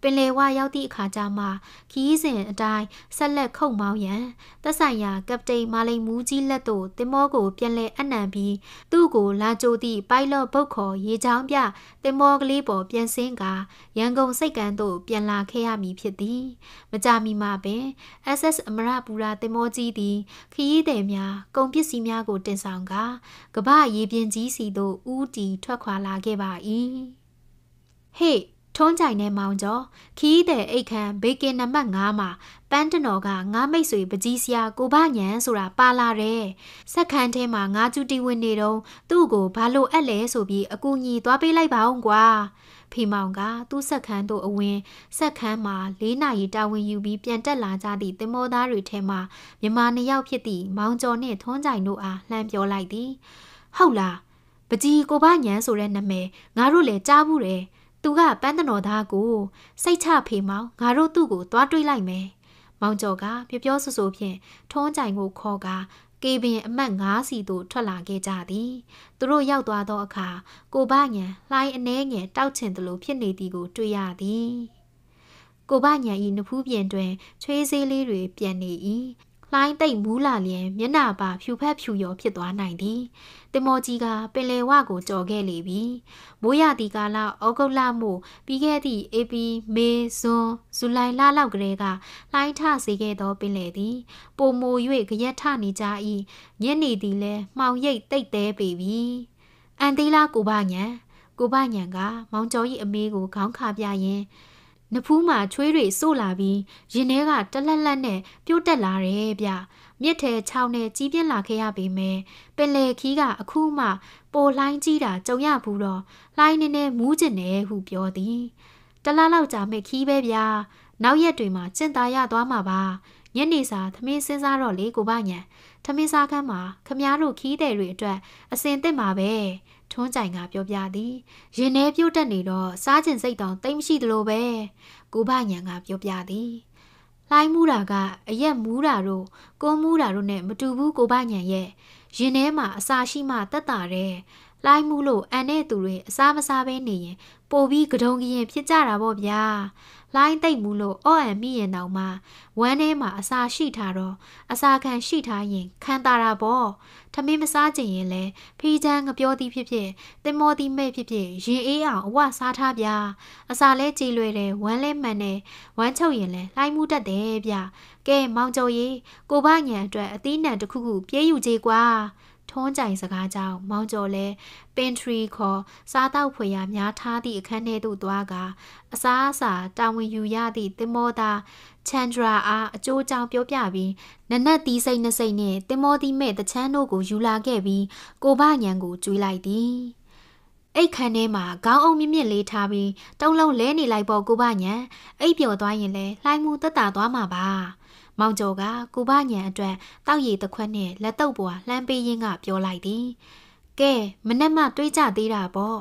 ပင်လယ်ဝရောက်သည့်အခါကျမှခီးစဉ်အတိုင်းဆက်လက်ခုတ်မောင်းရန်သက်ဆိုင်ရာကပတိန်မာလိန်မူးကြီးလက်သို့တင်ဘောကိုပြန်လည်အနံပြီးသူ့ကိုလာကြိုသည့်ပိုင်လော့ဘုတ်ခေါ်ရေချောင်ပြတင်ဘောကလေးပေါ်ပြန်ဆင်းကာရန်ကုန်စိတ်ကန်းသို့ပြန်လာခဲ့ရမည်ဖြစ်သည် မကြမီမှာပင် SS အမရပူရာတင်မောကြီးသည်ခရီးသည်ယ်များကုန်ပစ္စည်းများကိုတင်ဆောင်ကာကမ္ဘာရေပြင်ကြီးစီသို့ဦးတီထွက်ခွာလာခဲ့ပါ၏ဟေ့ထုံးကြိုင်နဲ့မောင်ကျော်ခီးတဲ့အိတ်ခမ်းဘေကင်နံပါတ်9မှာပန်းတနော်ကငါးမိတ်ဆွေပကြီးစရာ ကိုဘညံဆိုတာပါလာတယ်။စက်ခန်းထဲမှာငါးကျူတီဝင်နေတော့သူ့ကိုဘာလို့အပ်လဲဆိုပြီးအကူညီသွားပေးလိုက်ပါအောင်ကွာ။ဖေမောင်က သူ့ဆက်ခန်းတို့အဝင်ဆက်ခန်းမှာ၄နာရီတာဝန်ယူပြီးပြန်တက်လာကြသည့်တင်မောသားတွေထဲမှမြမနှစ်ယောက်ဖြစ်သည့်မောင်ကျော်နှင့်ထွန်းကြိုင်တို့အားလှမ်းပြောလိုက်သည်ဟုတ်လားပကြီးကိုဘညံဆိုတဲ့နာမည်ငါတို့လည်းကြားဘူးတယ်သူကပန်းတတော်သားကိုစိတ်ချဖေမောင်ငါတို့သူ့ကိုသွားတွေးလိုက်မယ်မောင်ကျော်ကပြပြောဆူဆူဖြင့်ထုံးကြိုင်ကိုခေါ်ကကေဘင်အမှတ်9စီသို့ထွက်လာခဲ့ကြသည်သူတို့ရောက်သွားသောအခါကိုဘညံလှိုင်းအနှဲငယ်တောက်ချင်သလိုဖြစ်နေသည်ကိုတွေ့ရသည်ကိုဘညံ၏နဖူးပြင်တွင်ချွေးစည်းလေးတွေ ပြန်နေ၏လှိုင်းတိတ်မူးလာလျင် မျက်နှာပါဖြူဖက်ဖြူရောဖြစ်သွားနိုင်သည်တင်မောကြီးကပင်လယ်ဝကိုကြော်ခဲ့လေပြီမိုးရသည့်ကာလဩဂုတ်လမှပြီးခဲ့သည့်ဧပြီမေဇွန်ဇူလိုင်လလောက်ကလေးကလှိုင်းထစေခဲ့သောပင်လယ်သည်ပုံမို၍ကြရက်ထနေကြ၏ညနေသည်လည်းမှောင်ရိပ်တိတ်သေးပေပြီအန်သေးလာကိုပါညံကိုပါညံကမောင်ကျော်၏အမေကိုခေါင်းခါပြရင်းနဖူးမှာချွေးတွေစို့လာပြီးရင်ထဲကတလက်လက်နဲ့ပြုတ်တက်လာတယ်ဗျမြစ်ထဲခြောင်နဲ့ကြီးပြင်းလာခဲ့ရပေမဲ့ပင်လေခီးကအခုမှပိုလှိုင်းကြီးတာကြုံရဘူးတော့လှိုင်းနေနဲ့မူးကျင်တယ်ဟုပြောသည်တလားလောက်ကြာမဲ့ခီးပဲဗျာနောက်ရက်တွေမှာကျင့်သားရသွားမှာပါညနေစာသမင်းစဉ်းစားတော့လေကိုဗညာသမင်းစားခန်းမှာ ခမားတို့ခီးတဲ့တွေအတွက်အစင်သင့်ပါပဲထွန်းကြိုင်ကပြောပြသည်ရင်ထဲပြုတ်တက်နေတော့စားကျင်စိတ်တောင်တိတ်မရှိသလိုပဲကိုဘညံကပြောပြသည်လှိုင်းမူတာက အရက်မူတာတို့ကိုမူတာတို့နဲ့မတူဘူးကိုဘညံရဲ့ရင်ထဲမှာအစာရှိမှတက်တာတဲ့လှိုင်းမူလို့အန်တဲ့သူတွေအစာမစားဘဲနေရင် ပိုပြီးကဒုံကရင်ဖြစ်ကြတာပေါ့ဗျာလှိုင်းသိမ့်မှုလို့အော့အံမိရင်တောင်မှဝမ်းထဲမှာအစာရှိထားတော့အစာခံရှိထားရင်ခံတာတာပေါ့။ထမင်းမစားချင်ရင်လည်းဖီးချမ်းငပြောသည်ဖြစ်ဖြစ်တင်မောသည်မဲ့ဖြစ်ဖြစ်ရင်အေးအောင်အဝစားထားဗျာ။အစာလဲကြည်လွယ်တယ်ဝမ်းလဲမှန်တယ်ဝမ်းချုပ်ရင်လည်းလှိုင်းမှုတတ်တယ်ဗျ။ကဲမောင်ကျော်ကြီးကိုဘညာအတွက်အသီးနှံတစ်ခုခုပြေးယူကြေးကွာ။ထုံးကြိုင်စကားကြောင့်မောင်ကျော်လဲပင်ထရီခေါ်စားတောက်ဖွေရများထားသည့်အခန်းထဲသို့သွားကာအစားအစာတာဝန်ယူရသည့်တင်မောသားချန်ဒရာအားအကျိုးကြောင့်ပြောပြပြီးနနက်တီးစိတ်နှစိတ်နဲ့တင်မောသီးမဲ့တချမ်းတို့ကိုယူလာခဲ့ပြီးကိုဘညံကိုကျွေးလိုက်သည်အိတ်ခမ်းထဲမှာခေါင်းအုံမြင့်မြင့်လေးထားပြီးတုံးလုံးလဲနေလိုက်ပေါ်ကိုဘညံအိတ်ပြော်သွားရင်လဲလှိုင်းမှုတက်တာသွားမှာပါမောင်ကျော်ကကိုဘညံအတွက်တောက်ရည်တစ်ခွက်နဲ့လက်တုပ်ပွားလှမ်းပေးရင်းကပြောလိုက်သည်ကဲမနဲ့မှတွေးကြသေးတာပေါ့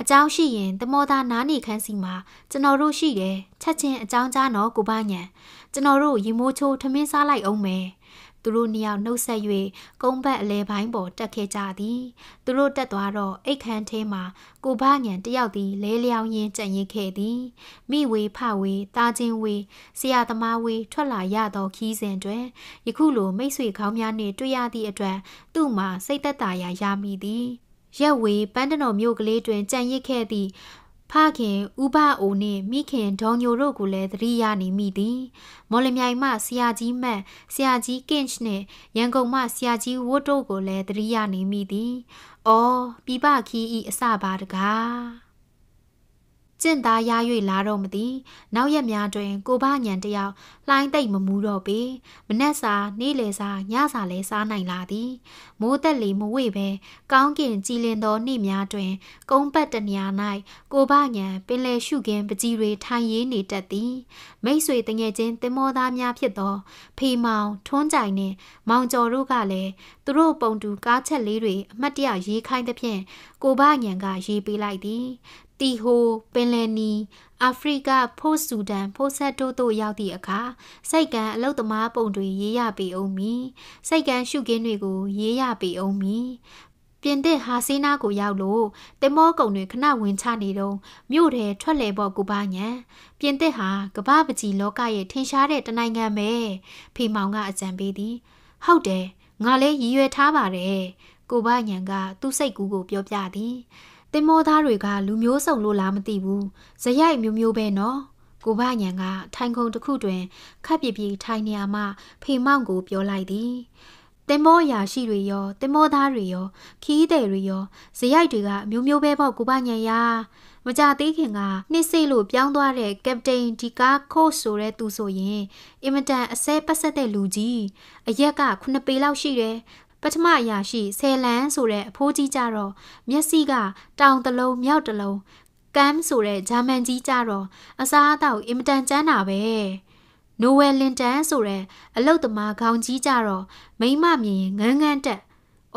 အเจ้าရှိရင်တမောသားနားနေခန်းစီမှာကျွန်တော်တို့ရှိတယ်ချက်ချင်းအเจ้าကြားနော်ကိုဘညံကျွန်တော်တို့ရေမိုးချိုးထမင်းစားလိုက်အောင်မယ်သူတို့နှစ်ယောက်နှုတ်ဆက်၍ကုန်းဘက်အလဲပိုင်းပေါ်တက်ခဲ့ကြသည် သူတို့တက်သွားတော့အိတ်ခမ်းထဲမှာ ကိုဘညံတယောက်သည်လဲလျောင်းရင်းကြံ့ရင်ခဲ့သည်မိဝေဖဝေတာချင်းဝေဆရာသမားဝေ ထွက်လာရသောခီးစဉ်တွင်ယခုလိုမိတ်ဆွေခေါင်းများနှင့်တွေ့ရသည့်အတွက် သူ့မှာစိတ်သက်သာရာရမိသည်ရက်ဝေပန်းတနော်မြို့ကလေးတွင်ကြံ့ရစ်ခဲ့သည့်ဖခင်ဥပအိုနှင့်မိခင်ဒေါ်ညိုတို့ကိုလည်းသတိရနေမိသည်မော်လမြိုင်မှဆရာကြီးမတ်ဆရာကြီးကင့်ချ်နှင့်ရန်ကုန်မှဆရာကြီးဝတ်တို့ကိုလည်းသတိရနေမိသည်အော်ပြပခီဤအစပါတကားကျင့်သားရ၍လာတော့မသိနောက်ရက်များတွင် ကိုဘညံတယောက်လှိုင်းသိမ့်မမူတော့ပေမနက်စာနေ့လယ်စာညစာလည်းစားနိုင်လာသည်မိုးသက်လေမဝေ့ပဲကောင်းကင် ကြည်လင်သောနေ့များတွင် ကုန်းပတ်တနေရာ၌ကိုဘညံပင်လယ်ရှုခင်းပကြီးတွေထိုင်ရင်းနေတတ်သည်မိတ်ဆွေတငယ်ချင်းတင်မောသားများဖြစ်သောဖေမောင်ထွန်းကြိုင်နှင့်မောင်ကျော်တို့ကလည်းသူတို့ပုံတူကားချက်လေးတွေအမှတ်တရရေးခိုင်းသဖြင့်ကိုဘညံကရေးပေးလိုက်သည်တီဟိုပင်လယ်နီအာဖရိကဖိုးဆူဒန်ဖိုးဆက်တို့တို့ရောက်သည့်အခါစိုက်ကန်အလုတ်သမားပုံတွေရေးရပေအောင်မီစိုက်ကန်ရှုခင်းတွေကို ရေးရပေအောင်မီ ပြင်သစ်ဟာစီနာကိုရောက်လို့တင်မောကုံတွေခဏဝင်ချနေတော့မြို့ထဲထွက်လေပေါ်ကူပါညံပြင်သစ်ဟာကမ္ဘာပကြီးလောကရဲ့ထင်ရှားတဲ့တနိုင်ငံပဲဖီမောင်ကအကြံပေးသည် ဟုတ်တယ်ငါလည်းရည်ရွယ်ထားပါတယ်ကိုဘညံကသူ့စိတ်ကူးကိုပြောပြသည်တင်မောသားတွေက လူမျိုးစုံလို့လားမသိဘူးဇရိုက်မျိုးမျိုးပဲနော်ကိုဘညံကထိုင်ခုံတစ်ခုတွင် ခပ်ပြပြထိုင်နေရမှဖေမောင်ကိုပြောလိုက်သည်တင်မောရာရှိတွေရောတင်မောသားတွေရော ခီးတဲ့တွေရောဇရိုက်တွေကမျိုးမျိုးပဲပေါ့ကိုဘညံရာမကြသေးခင်ကနှစ်စိလို့ပြောင်းသွားတဲ့ကပတိန်ဒီကာခို့ဆိုတဲ့သူဆိုရင်အင်မတန်အစဲပတ်ဆက်တဲ့လူကြီးအရက်ကခုနှစ်ပေလောက်ရှိတယ်ပထမအရာရှိဆယ်လန်းဆိုတဲ့အဖိုးကြီးကြတော့မျက်စိက တောင်တလုံးမြောက်တလုံးကမ်ဆိုတဲ့ဂျာမန်ကြီးကြတော့အစားအသောက်အင်မတန်ကျန်းတာပဲနိုဝယ်လင်တန်ဆိုတဲ့အလုတ်သမားခေါင်းကြီးကြတော့မိမမြင်ငန်းငန်းတက်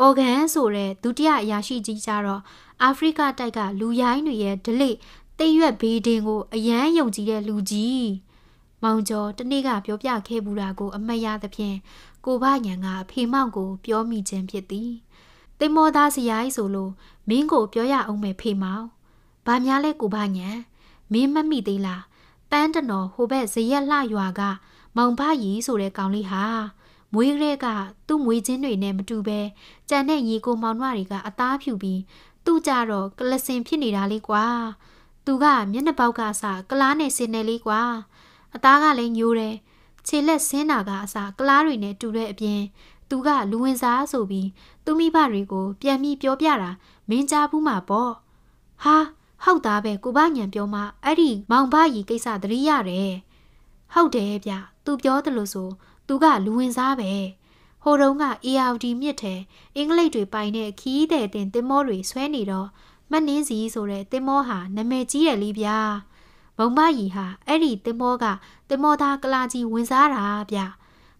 အော်ဂန်ဆိုတဲ့ဒုတိယအရာရှိကြီးကြတော့အာဖရိကတိုက်ကလူရိုင်းတွေရဲ့ဒလိတိတ်ရွက်ဘေးဒင်ကိုအယမ်းယုံကြည်တဲ့လူကြီးမောင်ကျော်တနေ့ကပြောပြခဲ့ဘူးတာကို အမတ်ရသဖြင့်ကိုဘညာကဖေမောင်ကို ပြောမိခြင်းဖြစ်သည်တင်မောသားစရိုက်ဆိုလို့မင်းကိုပြောရအောင်မယ်ဖေမောင်ဘာများလဲကိုဘညာမင်းမမိသေးလားပန်းတနော်ဟိုဘက်ဇရက်လှရွာကမောင်ဖကြီးဆိုတဲ့ကောင်လေးဟာမွေးကလေးကသူ့မွေးချင်းတွေနဲ့မတူပဲကြံတဲ့ရေကိုမောင်နှမတွေကအသားဖြူပြီးသူ့ကြတော့ကလစင်ဖြစ်နေတာလေးကွာသူကမျက်နှာပေါက်ကစကလားနဲ့စင်နေလေးကွာအသားကလည်းညိုတယ်ခြေလက်ဆင်းတာကအစကလားတွေနဲ့တူတဲ့အပြင်သူကလူဝင်စားဆိုပြီးသူမိဘတွေကိုပြန်ပြီးပြောပြတာမင်းကြားဘူးမှာပေါ့ဟာဟုတ်သားပဲကိုဘညံပြောမှအဲ့ဒီမောင်ဘကြီးကိစ္စသတိရတယ်ဟုတ်တယ်ဗျသူပြောတယ်လို့ဆိုသူကလူဝင်စားပဲဟိုတုန်းက ARD မြစ်ထဲအင်္ဂလိပ်တွေပိုင်တဲ့ခီးတဲ့တင်တင်မောတွေဆွဲနေတော့မနှင်းစီဆိုတဲ့တင်မောဟာနာမည်ကြီးတယ်လीဗျာမုံမကြီးဟာအဲ့ဒီတင်မောကတင်မောသားကလာကြီးဝင်စားတာဗျ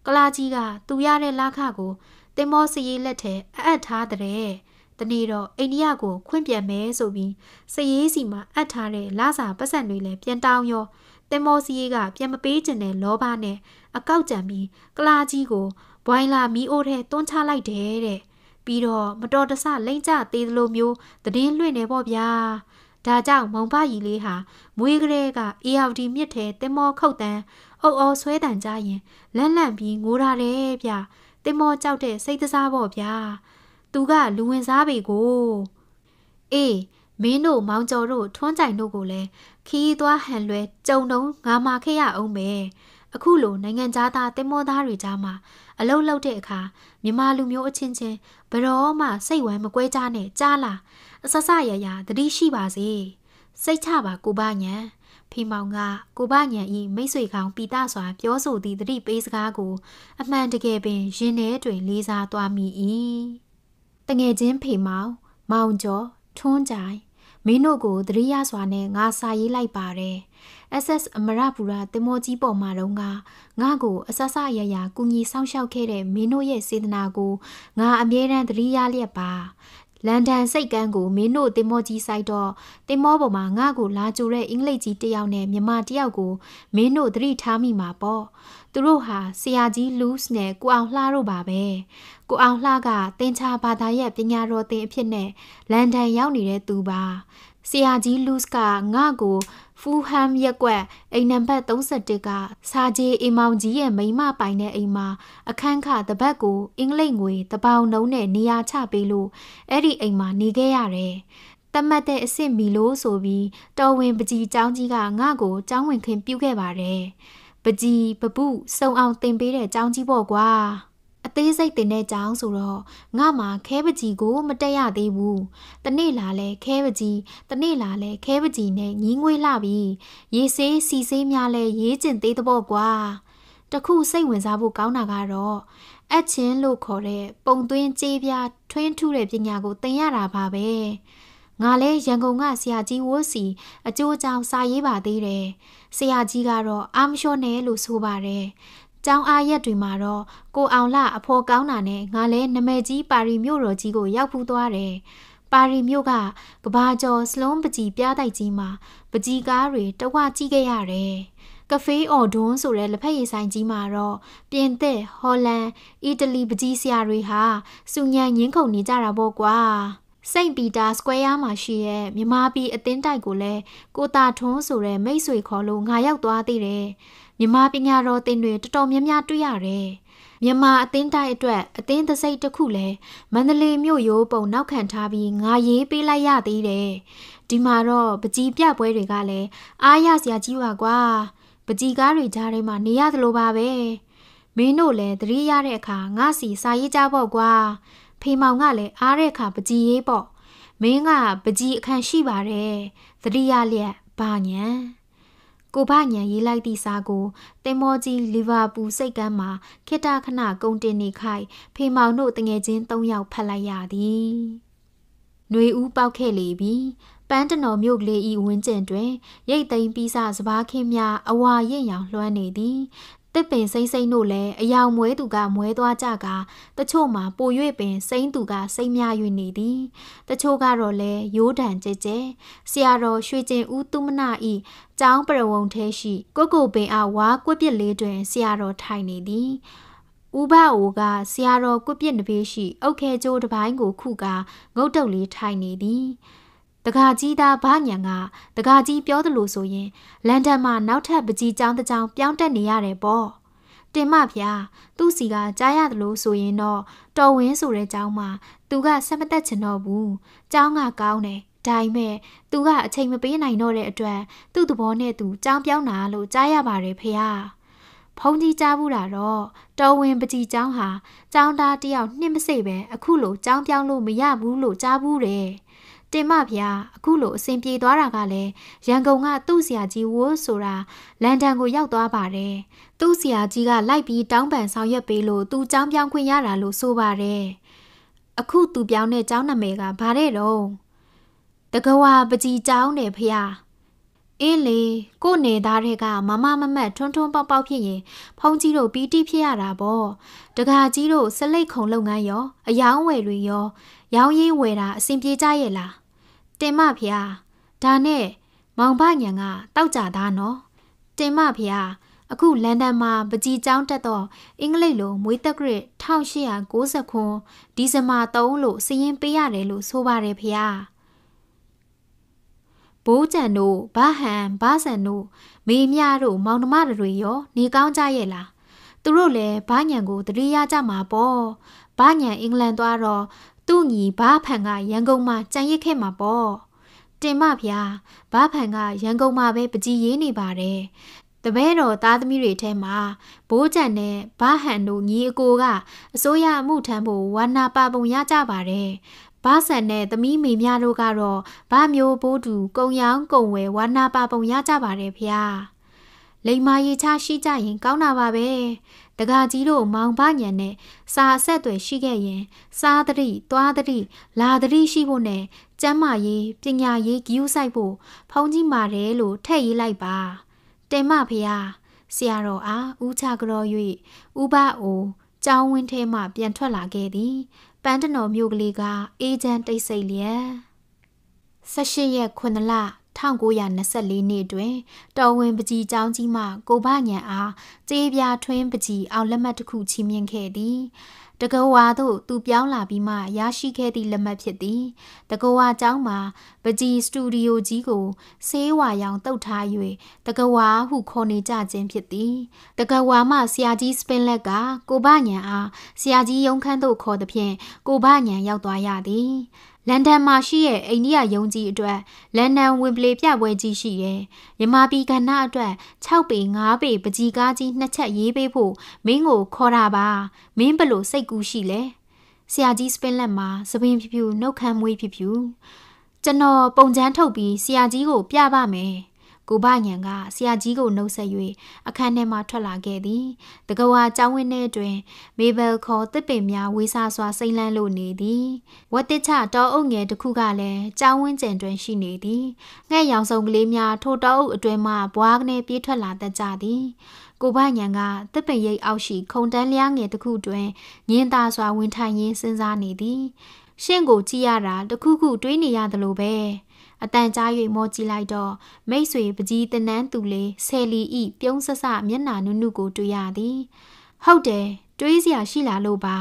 ကလာကြီးကသူရတဲ့လာခကိုတင်မောစရေးလက်ထဲအအပ်ထားတဲ့တနေ့တော့အိန္ဒိယကိုခွင့်ပြန်မယ်ဆိုပြီးစရေးစီမှာအပ်ထားတဲ့လာစာပတ်စံတွေလည်းပြန်တောင်းရောတင်မောစရေးကပြန်မပေးကျင်တဲ့လောဘနဲ့အကောက်ကြံပြီးကလာကြီးကိုဘွိုင်းလာမီအိုးထဲတွန်းချလိုက်တယ်တဲ့ပြီးတော့မတော်တဆလိမ့်ကြသေးသလိုမျိုးတည်င်းလွင့်နေပေါ့ဗျာဒါကြောင့်မောင်ဖကြီးလေးဟာမွေးကလေးက AOD မြစ်ထဲတင်မောခုတ်တန်းအုပ်အော်ဆွဲတန်ကြရင်လန့်လန့်ပြီးငိုတာတယ်ဗျတင်မောကြောက်တဲ့စိတ်တစားပေါ့ဗျာသူကလူဝင်စားပေကိုအေးမင်းတို့မောင်ကျော်တို့ထွန်းကြိုင်တို့ကိုလည်းခီးသွားဟန်လွဲကြုံတုံးငါမာခဲ့ရအောင်ပဲအခုလိုနိုင်ငံသားတင်မောသားတွေကြားမှာ အလုတ်လုတ်တဲ့အခါမြမလူမျိုးအချင်းချင်းဘရောမှစိတ်ဝမ်းမကွဲကြနဲ့ကြားလာအဆဆရရသတိရှိပါစေစိတ်ချပါကိုဘညာဖီမောင်ကကိုဘညာဤမိတ်ဆွေကောင်းပီတာစွာပြောဆိုသည့်သတိပေးစကားကိုအမှန်တကယ်ပင်ရင်ထဲတွင်လေးစားသွားမိ၏တငယ်ချင်းဖီမောင်မောင်ကျော်ထွန်းကြိုင်မင်းတို့ကိုသတိရစွာနဲ့ငါစာရေးလိုက်ပါတယ် SS အမရပူရာတင်မောကြီးပေါ်မှာတော့ငါငါကိုအဆဆရရကူညီဆောင်ရှောက်ခဲ့တဲ့မင်းတို့ရဲ့စေတနာကိုငါအမြဲတမ်းသတိရလျက်ပါလန်ဒန်စိတ်ကန်းကိုမင်းတို့တင်မောကြီးဆိုင်တော့တင်မောပေါ်မှာငါ့ကိုလာကြိုတဲ့အင်္ဂလိပ်ကြီးတယောက်နဲ့မြမတယောက်ကိုမင်းတို့သတိထားမိမှာပေါ့သူတို့ဟာဆရာကြီးလူးစ်နဲ့ကိုအောင်လှတို့ပါပဲကိုအောင်လှကသင်္ချာဘာသာရဲ့ပညာတော်သင်အဖြစ်နဲ့လန်ဒန်ရောက်နေတဲ့သူပါဆရာကြီးလူးစ်ကငါ့ကိုဖူဟမ်ရက်ကွက်အိမ်နံပါတ်31ကစာဂျေအိမ်မောင်ကြီးရဲ့မိမပိုင်တဲ့အိမ်မှာ အခန်းခတပတ်ကိုအင်္ဂလိပ်ငွေတပေါင်နှုံးနဲ့နေရာချပေးလို့အဲ့ဒီအိမ်မှာနေခဲ့ရတယ်။တတ်မှတ်တဲ့အစ်စ်မီလို့ဆိုပြီးတော်ဝင်ပကြီးចောင်းကြီးကငါ့ကိုចောင်းဝင်ခင်ပြုခဲ့ပါတယ်။ပကြီးပပုစုံအောင်တင်ပေးတဲ့ចောင်းကြီးပေါ့ကွာ။အသေးစိတ်တင်တဲ့ကြောင်းဆိုတော့ငါမှခဲပကြီးကိုမတက်ရသေးဘူးတနေ့လာလဲခဲပကြီးတနေ့လာလဲခဲပကြီးနဲ့ညီးငွေလှပြီးရေဆေးစီဆေးများလဲရေးကျင်သေးတော့ကွာတခုစိတ်ဝင်စားဖို့ကောင်းတာကတော့အချင်းလို့ခေါ်တဲ့ပုံသွင်းကြေးပြားထွင်းထူးတဲ့ပညာကိုသင်ရတာပါပဲငါလဲရန်ကုန်ကဆရာကြီးဝိုးစီအကျိုးအကြောင်းစာရေးပါသေးတယ်ဆရာကြီးကတော့အာမလျှော့နဲ့လို့ဆိုပါတယ်ကျောင်းအားရက်တွေမှာတော့ကိုအောင်လအဖော်ကောင်းတာနဲ့ငါလဲနမဲကြီးပါရီမြို့တော်ကြီးကိုရောက်ဖူးသွားတယ်။ပါရီမြို့ကကဘာကျော်စလုံးပကြီးပြားတိုက်ကြီးမှာပကြီးကားတွေတဝကြည့်ခဲ့ရတယ်။ကဖေးအော်ဒွန်းဆိုတဲ့လက်ဖက်ရည်ဆိုင်ကြီးမှာတော့ပြင်သစ်ဟော်လန်အီတလီပကြီးဆရာတွေဟာစူညံငင်းခုန်နေကြတာပေါ့ကွာ။စိန့်ပီတာစကွဲယားမှာရှိတဲ့မြမာပီအသင်းတိုက်ကိုလည်းကိုတာထွန်းဆိုတဲ့မိတ်ဆွေခေါ်လို့ငါရောက်သွားသေးတယ်။မြမာပညာတော်တင်တွေတော်တော်များများတွေ့ရတယ်။မြမာအသင်းတိုက်အတွက်အသင်းသစိတ်တစ်ခုလည်းမန္တလေးမြို့ရိုးပုံနောက်ခံထားပြီးငါရေးပေးလိုက်ရသေးတယ်။ဒီမှာတော့ပကြီးပြပွဲတွေကလည်းအားရစရာကြီးပါကွာ။ပကြီးကားတွေကြားထဲမှာနေရသလိုပါပဲ။မင်းတို့လည်းသတိရတဲ့အခါငါစီစာရေးကြပေါ့ကွာ။ဖေမောင်ကလည်းအားတဲ့အခါပကြီးရေးပေါ့မင်းကပကြီးအခန့်ရှိပါတယ်သတိရလျက်ဘာညာကိုဘညာရေးလိုက်သည့်စာကိုတင်မောကြီးလီဗာပူးစိတ်ကမ်းမှာခိတခဏကုန်တင်နေခိုက်ဖေမောင်တို့တငယ်ချင်း၃ယောက်ဖတ်လိုက်ရသည်။နှွေဦးပေါက်ခဲ့လေပြီ။ပန်းတနော်မြို့ကလေးဤဝင်းကျင်တွင်ရိတ်သိမ်းပြီးစစပားခင်းများအဝါရင့်ရောင်လွှမ်းနေသည်တစ်ပင်စိမ့်စိမ့်တို့လည်းအယောင်မွဲသူကမွဲသွားကြကာတချို့မှာပို၍ပင်စိမ့်သူက စိမ့်များ၍နေသည်တချို့ကတော့လည်းရိုးတံကြဲကြဲဆရာတော်ရွှေကျင်ဦးသူမနာဤကျောင်းပရဝုံထဲရှိ ကိုကိုပင်အားဝါကွက်ပစ်လေးတွင်ဆရာတော်ထိုင်နေသည်ဥပအိုကဆရာတော်ကွပစ်နှပေးရှိအုတ်ခဲကျိုးတစ်ပိုင်းကိုခုကာငုတ်တုတ်လေးထိုင်နေသည်။တကာကြီးသားဗညာကတကာကြီးပြောသလိုဆိုရင်လန်ဒန်မှာနောက်ထပ်ပကြီးကျောင်းတစ်ကျောင်းပြောင်းတက်နေရတယ်ပေါ့တင်မဖျားသူ့စီကကြားရသလိုဆိုရင်တော့တော်ဝင်းဆိုတဲ့ကျောင်းမှာသူကဆက်မတက်ချင်တော့ဘူးကျောင်းကကောင်းတယ်ဒါပေမဲ့သူကအချိန်မပေးနိုင်တော့တဲ့အတွက် သူ့သဘောနဲ့သူကြောင်းပြောင်းတာလို့ကြားရပါတယ်ဖေ။ဖုန်ကြီးကြားဘူးတာတော့တော်ဝင်ပကြီးကျောင်းဟာကျောင်းသားတယောက်နှစ်မစိပဲအခုလိုကြောင်းပြောင်းလို့မရဘူးလို့ကြားဘူးတယ်။တင်မဗျာအခုလိုအဆင်ပြေသွားတာကလည်းရန်ကုန်ကသူ့ဆရာကြီးဝိုးဆိုတာလန်ဒန်ကိုရောက်သွားပါတယ်သူ့ဆရာကြီးကလိုက်ပြီးတောင်းပန်ဆောင်ရွက်ပေးလို့သူចောင်းပြောင်းခွင့်ရတာလို့ဆိုပါတယ်အခုသူပြောင်းတဲ့ចောင်းနာမည်ကဘာတဲ့တော့တကဝါပကြီးចောင်းတယ်ဖျားအင်းလေကိုနေသားတွေကမမမမတ်ထွန်းထွန်းပေါက်ပေါက်ဖြစ်ရင်ဖုန်းကြီးတို့ပီတိဖြစ်ရတာပေါ့တကာကြီးတို့စလိတ်ခုံလုပ်ငန်းရောအယောင်းဝယ်တွေရော။ရောင်းရင်းဝယ်တာအဆင်ပြေကြရဲ့လား။တင်မဖျားဒါနဲ့မောင်ဖညာကတောက်ကြသားနော်။တင်မဖျားအခုလန်ဒန်မှာပကြီးကျောင်းတက်သောအင်္ဂလိပ်လိုမွေးတက်ဂရစ်1869ဒီဇင်ဘာ3လို့စည်ရင်ပေးရတယ်လို့ဆိုပါတယ်ဖျား။ဘိုးကြံတို့ဘဟန်ဘဆန်တို့မေမြတို့မောင်နှမတွေရောနေကောင်းကြရဲ့လား။သူတို့လည်းဘာညံကိုတတိယကြမှာပေါ့။ဘာညံအင်္ဂလန်သွားတော့သူ့ညီဘာဖန်ကရန်ကုန်မှာကြံရစ်ခဲ့မှာပေါ့တင်မဗျာဘာဖန်ကရန်ကုန်မှာပဲပကြီးရေးနေပါတယ်တပည့်တော်သားသမီးတွေထဲမှာဘိုးကျန်နဲ့ဘဟန်တို့ညီအကိုကအစိုးရအမှုထမ်းဖို့ဝါနာပါပုံရကြပါတယ်။ဘဆန်နဲ့သမီးမေများတို့ကတော့ဗမျိုးဘိုးတူ ကုံရောင်ကုံဝယ်ဝါနာပါပုံရကြပါတယ်ဖျား။လိမ္မာရေချရှိကြရင်ကောင်းတာပါပဲတကာကြီးတို့မောင်ပညာနဲ့စာအဆက်အသွယ်ရှိခဲ့ရင် စားသတိ၊သွားသတိ၊လာသတိရှိဖို့နဲ့ကျမ်းမာရေးပညာရေးဂရုစိုက်ဖို့ ဖုံးကြီးမာတယ်လို့ထည့်ရေးလိုက်ပါတင်မဖရာဆရာတော်အားဦးချကြော၍ဥပအိုကျောင်းဝင်းထဲမှပြန်ထွက်လာခဲ့သည်ပန်းတနော်မြို့ကလေးကအေဂျင့်တိတ်ဆိတ်လျက်၁၈ရက်9လ1924နှစ်တွင် တော်ဝင်ပကြီးကျောင်းကြီးမှ ကိုဗညံအားကြေးပြာထွင်းပကြီးအောင်လက်မှတ်တစ်ခုချီးမြှင့်ခဲ့သည်တကောဝါတို့သူပြောင်းလာပြီးမှရရှိခဲ့သည့်လက်မှတ်ဖြစ်သည်တကောဝါကျောင်းမှာပကြီးစတူဒီယိုကြီးကိုဆေးဝါရောင်တုတ်ထား၍တကောဝါဟုခေါ်နေကြခြင်းဖြစ်သည်တကောဝါမှဆရာကြီးစပင်လက်က ကိုဗညံအားဆရာကြီးရုံးခန်းသို့ခေါ်သည်ဖြင့်ကိုဗညံရောက်သွားရသည်လန်ဒန်မှာရှိတဲ့အိန္ဒိယယုံကြည်အတွက်လန်ဒန်ဝင်ပလေပြပွဲကြီးရှိတယ်။မြမပီကဏ္ဍအတွက်6ပေ9ပေပကြီကားကြီးနှစ်ချက်ရေးပေးဖို့မင်းကိုခေါ်တာပါ။မင်းဘလို့စိတ်ကူးရှိလဲ။ဆရာကြီးစပင်လက်မှာသပင်ဖြူဖြူနှုတ်ခမ်းမွေးဖြူဖြူကျွန်တော်ပုံချမ်းထုတ်ပြီးဆရာကြီးကိုပြပါမယ်။ကိုဘညံကဆရာကြီးကိုနှုတ်ဆက်၍အခန်းထဲမှထွက်လာခဲ့သည်တကဝါကျောင်းဝင်းထဲတွင်မေဘယ်ခေါ်တစ်ပင်များဝေဆာစွာစိမ့်လန်းလို့နေသည်ဝတ်တချတောအုပ်ငယ်တစ်ခုကလည်းကျောင်းဝင်းကျင်တွင်ရှိနေသည်ငှက်ရောင်စုံကလေးများထိုတောအုပ်အတွင်မှဘွားကနေပြေးထွက်လာတတ်ကြသည်ကိုဘညံကတစ်ပင်ရိပ်အောက်ရှိခုံတန်းလျားငယ်တစ်ခုတွင်ငင်းသားစွာဝင်ထိုင်ရင်းစဉ်းစားနေသည် ရှင့်ကိုကြည့်ရတာတခုခု တွေးနေရသလိုပဲအတန်ကြား၍မောကြည့်လိုက်တော့မိတ်ဆွေပကြီးတနန်းသူလေးဆယ်လီဤပြုံးဆဆမျက်နာနုနုကိုတွေ့ရသည်ဟုတ်တယ်တွေးစရာရှိလားလို့ပါ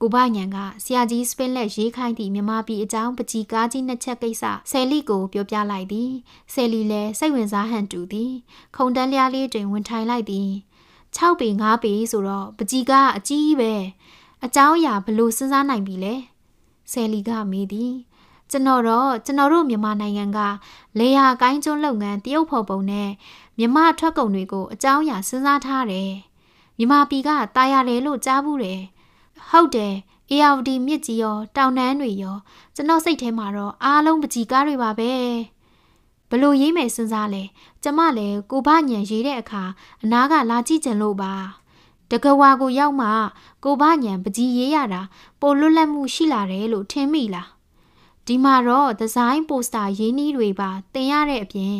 ကိုဘညံကဆရာကြီးစပင်လက်ရေးခိုင်းသည့်မြမပြည်အကြောင်းပကြီးကားကြီးနှစ်ချက်ကိစ္စဆယ်လီကိုပြောပြလိုက်သည်ဆယ်လီလည်းစိတ်ဝင်စားဟန်တူသည် ခုံတန်းလျားလေးတွင်ဝင်ထိုင်လိုက်သည်6ပေ9ပေဆိုတော့ပကြီးကားအကြီးပဲအเจ้าရာဘလို့စဉ်းစားနိုင်ပြီလဲဆယ်လီကမေးသည်ကျွန်တော်တော့ကျွန်တော်တို့မြန်မာနိုင်ငံကလေယာကိုင်းကျွန်းလုပ်ငန်းတရုတ်ဖော်ပုံနဲ့မြန်မာထွက်ကုန်တွေကိုအကြောင်းအရာစဉ်းစားထားတယ်။မြန်မာပြည်ကတာယာလေလို့ကြားဘူးတယ်။ဟုတ်တယ်။ ARD မြစ်ကြီးရော တောင်တန်းတွေရောကျွန်တော်စိတ်ထဲမှာတော့အားလုံးပကြီကားတွေပါပဲ။ဘလို့ရေးမယ်စဉ်းစားလဲ။ကျမလည်းကိုဘညံရေးတဲ့အခါအနာကလာကြည့်ကြလို့ပါ။တကဝါကိုရောက်မှကိုဘညံပကြီးရေးရတာပိုလွတ်လပ်မှုရှိလာတယ်လို့ထင်မိလား။ဒီမှာတော့ဒီဇိုင်းပိုစတာရင်းနှီးတွေပါတင်ရတဲ့အပြင်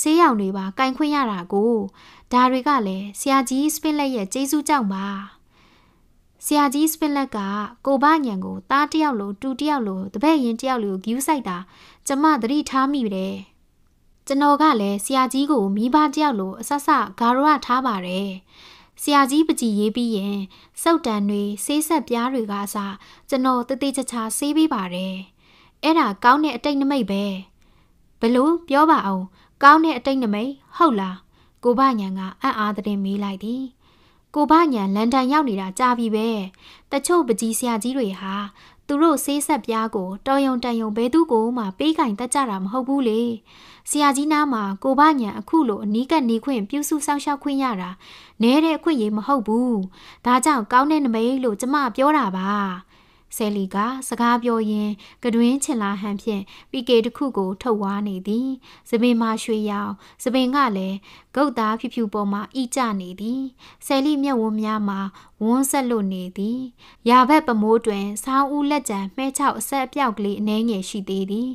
ဆေးရောင်တွေပါကင်ခွင့်ရတာကိုဒါတွေကလည်းဆရာကြီးစပင်လက်ရဲ့ကျေးဇူးကြောင့်ပါဆရာကြီးစပင်လက်ကကိုဘညံကို တားတယောက်လို တူတယောက်လိုတပည့်ရင်တယောက်လိုဂယူးဆိုင်တာကျမသတိထားမိတယ်ကျွန်တော်ကလည်းဆရာကြီးကိုမိဘတယောက်လိုအဆဆဂါရဝထားပါတယ်ဆရာကြီးပကြီးရေးပြီးရင်စောက်တန်တွေဆေးဆက်ပြားတွေကအစကျွန်တော်တတိချာချာဆေးပေးပါတယ်အဲ့ဒါကောင်းတဲ့အတိတ်နမိတ်ပဲဘလို့ပြောပါအောင်ကောင်းတဲ့အတိတ်နမိတ်ဟုတ်လားကိုဘညာကအံ့အားသတင်းမေးလိုက်သည်ကိုဘညာလန်ဒန်ရောက်နေတာကြာပြီပဲတချို့ပကြီးဆရာကြီးတွေဟာသူတို့ဆေးဆက်ပြားကိုတော်ယုံတန်ယုံဘဲသူကိုမှပေးကင်တတ်ကြတာမဟုတ်ဘူးလေဆရာကြီးနားမှာကိုဘညာအခုလိုအနီးကပ်နေခွင့်ပြုစုစောင့်ရှောက်ခွင့်ရတာနဲတဲ့အခွင့်ရေးမဟုတ်ဘူးဒါကြောင့်ကောင်းတဲ့နမိတ်လို့ကျမပြောတာပါဆယ်လီကစကားပြောရင်းကတွင်းချင်လာဟန်ဖြင့်ပီကေတစ်ခုကိုထုတ်ဝါနေသည်စပင်မှာရွှေရောင်စပင်ကလည်းဂုတ်သားဖြူဖြူပေါ်မှာဤကျနေသည်ဆယ်လီမျက်ဝန်းများမှာဝန်းဆက်လို့နေသည် ရာဘက်ပမိုးတွင်ဆောင်းဦးလက်ကြံမှဲချောက်အဆက်အပြောက်ကလေးအနှဲငယ်ရှိသေးသည်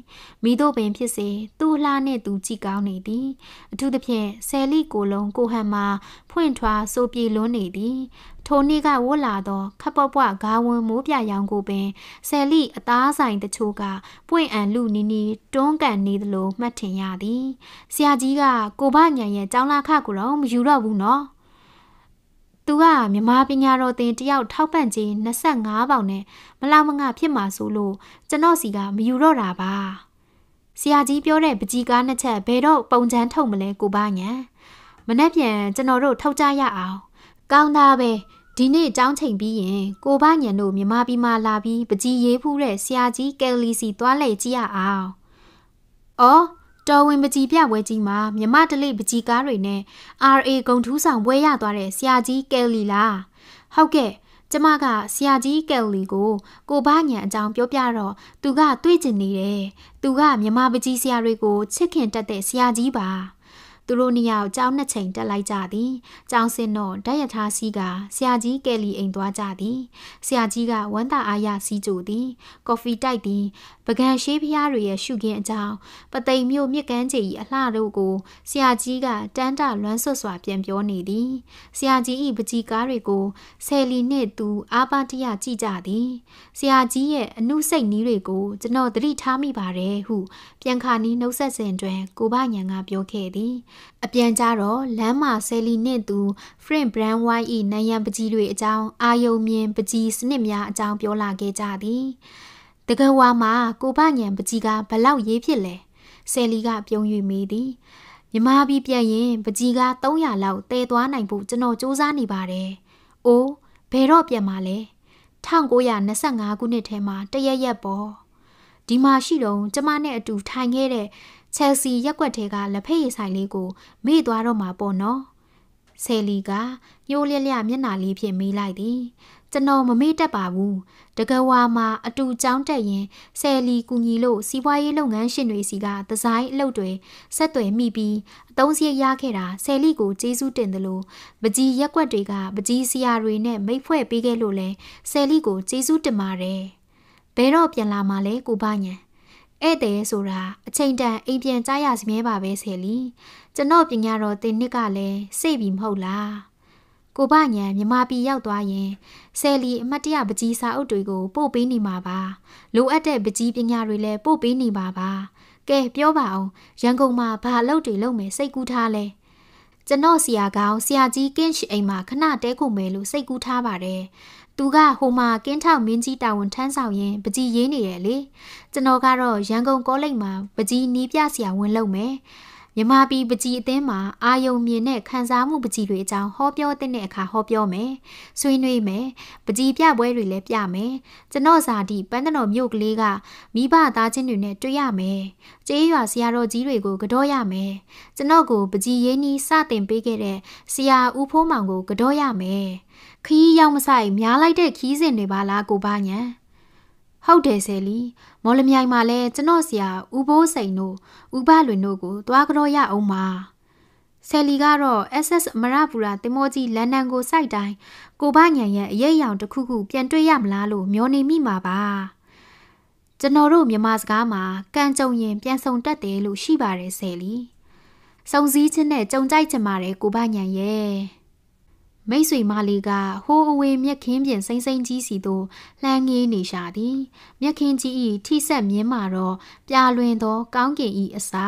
မိတို့ပင်ဖြစ်စေသူ့လှနှင့်သူကြည့်ကောင်းနေသည်အထူးသဖြင့်ဆယ်လီကိုလုံးကိုဟန်မှာဖွင့်ထွားဆိုပြေလွန်းနေသည်ထိုနေ့ကဝတ်လာသောခပ်ပွပွဂါဝန်မိုးပြရောင်ကိုပင်ဆယ်လိအသားဆိုင်တချို့ကပွင့်အန်လူနီနီတွန်းကန်နေသလိုမှတ်ထင်ရသည်ဆရာကြီးကကိုဘညာရဲ့ကျောင်းလာခကိုတော့မယူတော့ဘူးနော်သူကမြမပညာတော်သင်တယောက်ထောက်ပံ့ခြင်း25ပေါင်နဲ့မလောက်မငဖြစ်မှာဆိုလို့ကျွန်တော်စီကမယူတော့တာပါဆရာကြီးပြောတဲ့ပကြီးကားနှစ်ချက်ဘယ်တော့ပုံချမ်းထုတ်မလဲကိုပါညာမနေ့ပြန်ကျွန်တော်တို့ထောက်ကြရအောင်ကောင်းတာပဲဒီနေ့ကြောင်းချိန်ပြီးရင်ကိုဘညံတို့မြမပြီးမှလာပြီးပကြီးရေးဖူးတဲ့ဆရာကြီးကယ်လီစီသွားလေကြည့်ရအောင်။အော်တော်ဝင်ပကြီးပြပွဲကြီးမှာမြမတလိပကြီးကားတွေနဲ့ RA ဂုံထူးဆောင်ပွဲရသွားတဲ့ဆရာကြီးကယ်လီလား။ဟုတ်ကဲ့ကျမကဆရာကြီးကယ်လီကို ကိုဘညံအကြောင်းပြောပြတော့သူကတွေ့ကျင်နေတယ်။သူကမြမပကြီးဆရာတွေကိုချစ်ခင်တတ်တဲ့ဆရာကြီးပါ။သူတို့နေရာကိုကြောင်းနှစ်ချိန်တက်လိုက်ကြသည်ကြောင်းစင်တော့ဓာတ်ရထားစီးကဆရာကြီးကယ်လီအိမ်သွားကြသည်ဆရာကြီးကဝမ်းသာအားရစီးကြသည်ကော်ဖီတိုက်သည်ပကံရှေးဖျားတွေရဲ့ရှုခင်းအကြောင်းပသိမ်မြို့မြစ်ကမ်းခြေ၏အလှတို့ကိုဆရာကြီးကတန်းတလွမ်းဆွတ်စွာပြန်ပြောနေသည်ဆရာကြီး၏ပကြီကားတွေကိုဆယ်လီနှင့်သူအာပါတရကြည့်ကြသည်ဆရာကြီးရဲ့အမှုစိတ်နီးတွေကိုကျွန်တော်သတိထားမိပါတယ်ဟု ပြန်ခါနီးနှုတ်ဆက်စဉ်တွင် ကိုဘညာကပြောခဲ့သည်အပြန်ကြတော့လမ်းမှာဆယ်လီနှင့်သူ Frank Brandwine ၏နိုင်ရန်ပကြီးတွေအကြောင်းအာယုံမြင်ပကြီးစနစ်များအကြောင်းပြောလာခဲ့ကြသည်တကဝါမှာကိုပညံပကြီးကဘလောက်ရေးဖြစ်လဲဆယ်လီကပြုံး၍မေးသည်မြမပြီးပြက်ရင် ပကြီးက300လောက်တည်သွားနိုင်ဖို့ကျွန်တော်စူးစမ်းနေပါတယ်။အိုးဘယ်တော့ပြန်မှာလဲ1925ခုနှစ်ထဲမှာတရရက်ပေါ့ဒီမှာရှိတော့ကျမနဲ့အတူထိုင်ခဲ့တဲ့ချယ်ဆီရက်ွက်ထဲကလက်ဖက်ရည်ဆိုင်လေးကိုမေ့သွားတော့မှာပေါ့နော်။ဆယ်လီကညိုးလျက်လျက်မျက်နှာလေးဖြင့်မေးလိုက်သည်။ကျွန်တော်မမေ့တတ်ပါဘူး။တကဝါမှာအတူចောင်းတက်ရင်ဆယ်လီကူညီလို့စီးပွားရေးလုပ်ငန်းရှင်တွေစီကဒီဇိုင်းအလုပ်တွေဆက်သွယ်မိပြီးအသုံးစရရခဲ့တာဆယ်လီကိုကျေးဇူးတင်တယ်လို့ပကြီးရက်ွက်တွေကပကြီးဆရာတွေနဲ့မိတ်ဖွဲ့ပေးခဲ့လို့လဲဆယ်လီကိုကျေးဇူးတင်ပါတယ်။ဘယ်တော့ပြန်လာမှာလဲကိုဘညာ။ဧည့်သည်ဆိုတာအချိန်တန်အိမ်ပြန်ကြားရစမြဲပါပဲဆယ်လီကျွန်တော်ပညာတော်သင်နှစ်ကလည်းစိတ်ပြီးမဟုတ်လားကိုဗညာမြမပီရောက်သွားရင်ဆယ်လီအမတ်တရပကြီးစာအုပ်တွေကို ပို့ပေးနေမှာပါလိုအပ်တဲ့ပကြီးပညာတွေလည်းပို့ပေးနေပါပါကဲပြောပါအောင်ရန်ကုန်မှာဘာအလုပ်တွေလုပ်မယ်စိတ်ကူးထားလဲကျွန်တော်ဆရာကောင်ဆရာကြီးကင်းရှိအိမ်မှာခဏတဲခုမယ်လို့စိတ်ကူးထားပါတယ်သူကဟိုမှာကင်းထောက်မင်းကြီးတာဝန်ထမ်းဆောင်ရင်းပကြီးရေးနေတယ်လေကျွန်တော်ကတော့ရန်ကုန်ကောလိပ်မှာပကြီးနီးပြဆရာဝန်လုပ်မယ်မြမပီပကြီးအသင်းမှာအာယုံမြင်တဲ့ခံစားမှုပကြီးတွေအကြောင်းဟောပြောတဲ့အခါဟောပြောမယ်။ဆွေးနွေးမယ်။ပကြီးပြပွဲတွေလည်းပြမယ်။ကျွန်တော်ဇာတိပန်းတော်မြို့ကလေးကမိဘသားချင်းတွေနဲ့တွေ့ရမယ်။ကျေးရွာဆရာတော်ကြီးတွေကိုကြောရမယ်။ကျွန်တော်ကိုပကြီးရင်းကြီးစတင်ပေးခဲ့တဲ့ဆရာဦးဖိုးမောင်ကိုကြောရမယ်။ခီးရောက်မဆိုင်များလိုက်တဲ့ခီးစဉ်တွေပါလားကိုပါညာ။ဟုတ်တယ်ဆယ်လီမော်လမြိုင်မှာလဲကျွန်တော်ဆရာဦးဘိုးစိန်တို့ဦးဘလွင်တို့ကိုသွားကြောရအောင်ပါဆယ်လီကတော့ SS အမရပူရာတင်မောကြီးလန်ဒန်ကိုစိုက်တိုင်းကိုဘညံရဲ့အရေးအယောင်တစ်ခုခုပြန်တွေ့ရမလားလို့မျောနေမိမှာပါကျွန်တော်တို့မြန်မာစကားမှာကံကြုံရင် ပြန်ဆုံတတ်တယ်လို့ရှိပါတယ်ဆယ်လီစုံစည်းခြင်းနဲ့ကြုံကြိုက်ချင်ပါတယ်ကိုဘညံရဲ့မိတ်ဆွေမလေးကဟိုးအဝေးမြက်ခင်းပြင်စိမ့်စိမ့်ကြီးစီသို့လှမ်းငေးနေရှာသည်မြက်ခင်းကြီး၏ထိဆက်မြင်းမာတော့ပြာလွင်သောကောင်းကင်၏အစာ